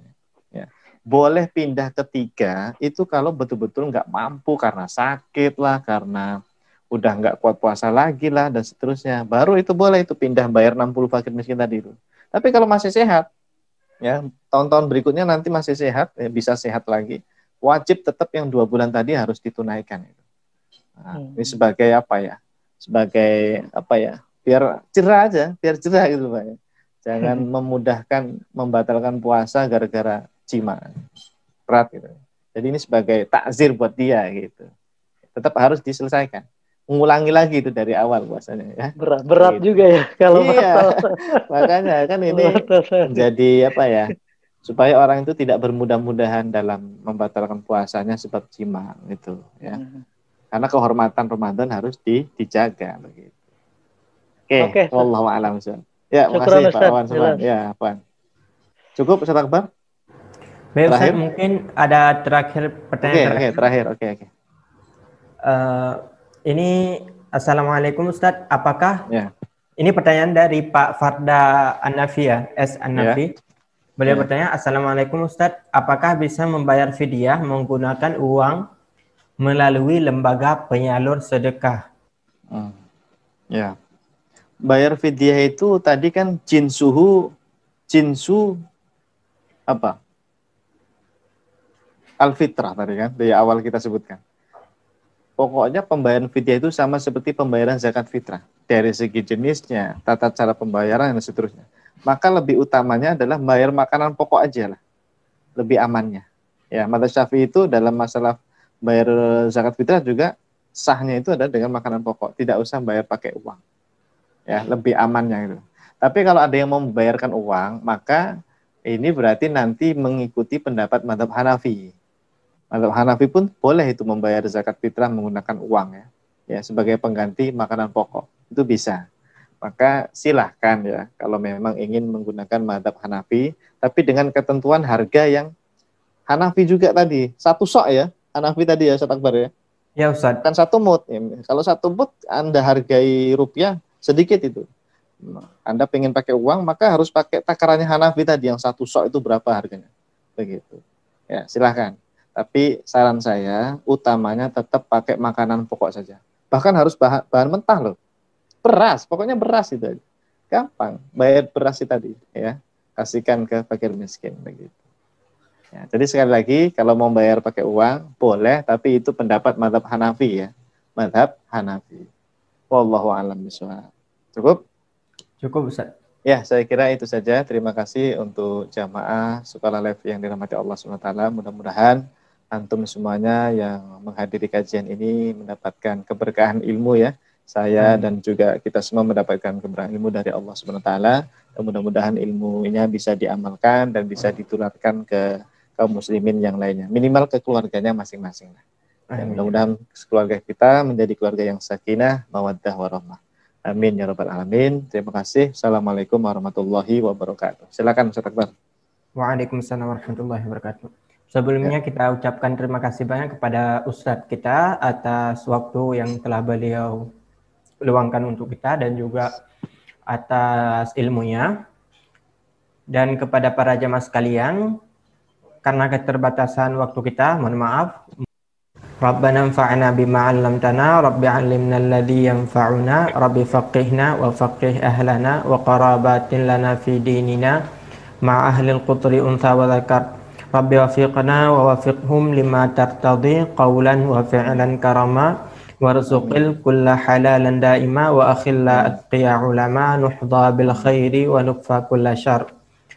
B: Ya. Boleh pindah ketiga itu kalau betul-betul nggak mampu karena sakit lah, karena udah nggak kuat puasa lagi lah dan seterusnya. Baru itu boleh itu pindah bayar 60 fakir miskin tadi itu. Tapi kalau masih sehat, ya tahun-tahun berikutnya nanti masih sehat, ya, bisa sehat lagi. Wajib tetap yang dua bulan tadi harus ditunaikan. Nah, hmm. Ini sebagai apa ya? Sebagai apa ya? Biar cerah aja, biar cerah gitu pak. Ya. Jangan memudahkan membatalkan puasa gara-gara cima. Berat gitu. Jadi ini sebagai takzir buat dia gitu. Tetap harus diselesaikan. Mengulangi lagi itu dari awal puasanya ya. Berat, berat gitu. juga ya kalau iya. Makanya kan ini jadi apa ya? supaya orang itu tidak bermudah-mudahan dalam membatalkan puasanya sebab cima gitu ya. Mm-hmm. Karena kehormatan Ramadan harus di, dijaga begitu. Oke, okay, okay. wallahu a'lam.
D: Ya, Syukur makasih Pak Wan. Ya,
B: Pak Wan. Cukup Ustaz
A: Akbar? Baik, terakhir. Ustaz, mungkin ada terakhir pertanyaan. Oke, okay, terakhir. Oke, okay, oke. Okay, uh, eh, ini Assalamualaikum Ustaz, apakah yeah. ini pertanyaan dari Pak Farda Anafi ya, S Anafi. Yeah. Beliau yeah. bertanya, Assalamualaikum Ustaz, apakah bisa membayar fidyah menggunakan uang melalui lembaga penyalur sedekah?
D: Hmm.
B: Ya. Yeah bayar fidyah itu tadi kan suhu jinsuhu su apa? Al-fitrah tadi kan dari awal kita sebutkan. Pokoknya pembayaran fidyah itu sama seperti pembayaran zakat fitrah dari segi jenisnya, tata cara pembayaran dan seterusnya. Maka lebih utamanya adalah bayar makanan pokok aja lah. Lebih amannya. Ya, mata syafi itu dalam masalah bayar zakat fitrah juga sahnya itu ada dengan makanan pokok, tidak usah bayar pakai uang ya lebih amannya itu. Tapi kalau ada yang mau membayarkan uang, maka ini berarti nanti mengikuti pendapat Madhab Hanafi. Madhab Hanafi pun boleh itu membayar zakat fitrah menggunakan uang ya, ya sebagai pengganti makanan pokok itu bisa. Maka silahkan ya kalau memang ingin menggunakan Madhab Hanafi, tapi dengan ketentuan harga yang Hanafi juga tadi satu sok ya Hanafi tadi ya Ustaz Akbar ya. Ya Ustaz. Kan satu mut. kalau satu mut Anda hargai rupiah, sedikit itu. Anda pengen pakai uang maka harus pakai takarannya Hanafi tadi yang satu sok itu berapa harganya. Begitu. Ya, silahkan. Tapi saran saya utamanya tetap pakai makanan pokok saja. Bahkan harus bahan, bahan mentah loh. Beras, pokoknya beras itu aja. Gampang, bayar beras itu tadi ya. Kasihkan ke fakir miskin begitu. Ya, jadi sekali lagi kalau mau bayar pakai uang boleh tapi itu pendapat madhab Hanafi ya. Madhab Hanafi. Wallahu a'lam bishawab.
A: Cukup? Cukup, Ustaz.
B: Ya, saya kira itu saja. Terima kasih untuk jamaah sekolah live yang dirahmati Allah SWT. Mudah-mudahan antum semuanya yang menghadiri kajian ini mendapatkan keberkahan ilmu ya. Saya hmm. dan juga kita semua mendapatkan keberkahan ilmu dari Allah SWT. Mudah-mudahan ilmunya bisa diamalkan dan bisa ditularkan ke kaum muslimin yang lainnya. Minimal ke keluarganya masing-masing. Dan mudah-mudahan keluarga kita menjadi keluarga yang sakinah, mawaddah, warahmah. Amin ya robbal alamin. Terima kasih. Assalamualaikum warahmatullahi wabarakatuh. Silakan Ustaz Akbar.
A: Waalaikumsalam warahmatullahi wabarakatuh. Sebelumnya ya. kita ucapkan terima kasih banyak kepada Ustadz kita atas waktu yang telah beliau luangkan untuk kita dan juga atas ilmunya. Dan kepada para jamaah sekalian, karena keterbatasan waktu kita, mohon maaf, ربنا انفعنا بما علمتنا رب علمنا الذي ينفعنا رب فقهنا وفقه أهلنا وقرابات لنا في ديننا مع أهل القطر أنثى وذكر رب وفقنا ووفقهم لما ترتضي قولا وفعلا كرما وارزق الكل حلالا دائما وأخلا أتقيا علما نحظى بالخير ونكفى كل شر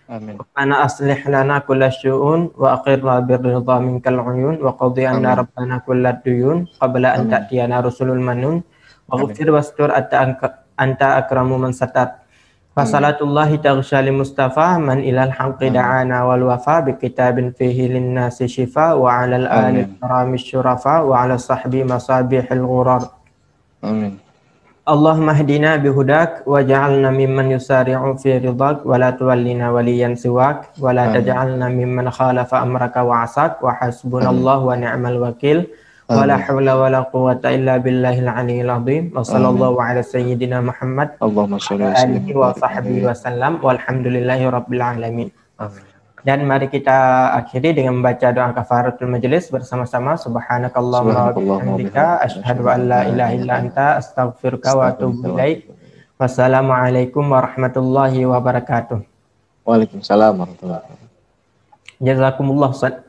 A: ربنا أصلح لنا كل الشؤون وأقرنا بالرضا منك العيون وقضي أن ربنا كل الديون قبل أن تأتينا رسل المنون واغفر واستر أنت أكرم من ستر فصلاة الله تغشى لمصطفى من إلى الحق دعانا والوفاء بكتاب فيه للناس شفاء وعلى الآل الكرام الشرفاء وعلى الصحب مصابيح الغرر آمين Allahumma hdina bihudak waj'alna mimman yusari'u fi ridak wa la tuwallina waliyan siwak wa la taj'alna mimman khalafa amraka wa asak wa hasbunallah wa ni'mal wakil wa la hawla wa la quwata illa billahil aliyil azim wa sallallahu ala sayyidina Muhammad Allahumma salli wa alihi wa sahbihi wa sallam walhamdulillahi rabbil alamin Amin dan mari kita akhiri dengan membaca doa kafaratul majelis bersama-sama. Subhanakallahumma wabihamdika asyhadu an la ilaha illa anta astaghfiruka wa atubu ilaik. Wassalamualaikum warahmatullahi wabarakatuh.
B: Waalaikumsalam warahmatullahi
A: wabarakatuh. Jazakumullah Ustaz.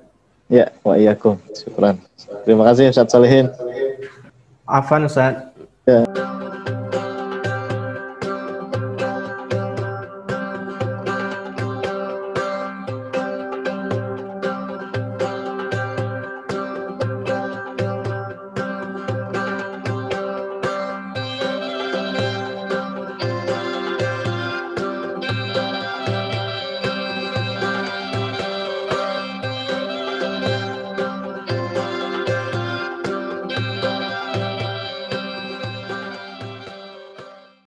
B: Ya, wa iyyakum. Syukran. Terima kasih Ustaz
A: Salihin. Afan Ustaz. Ya.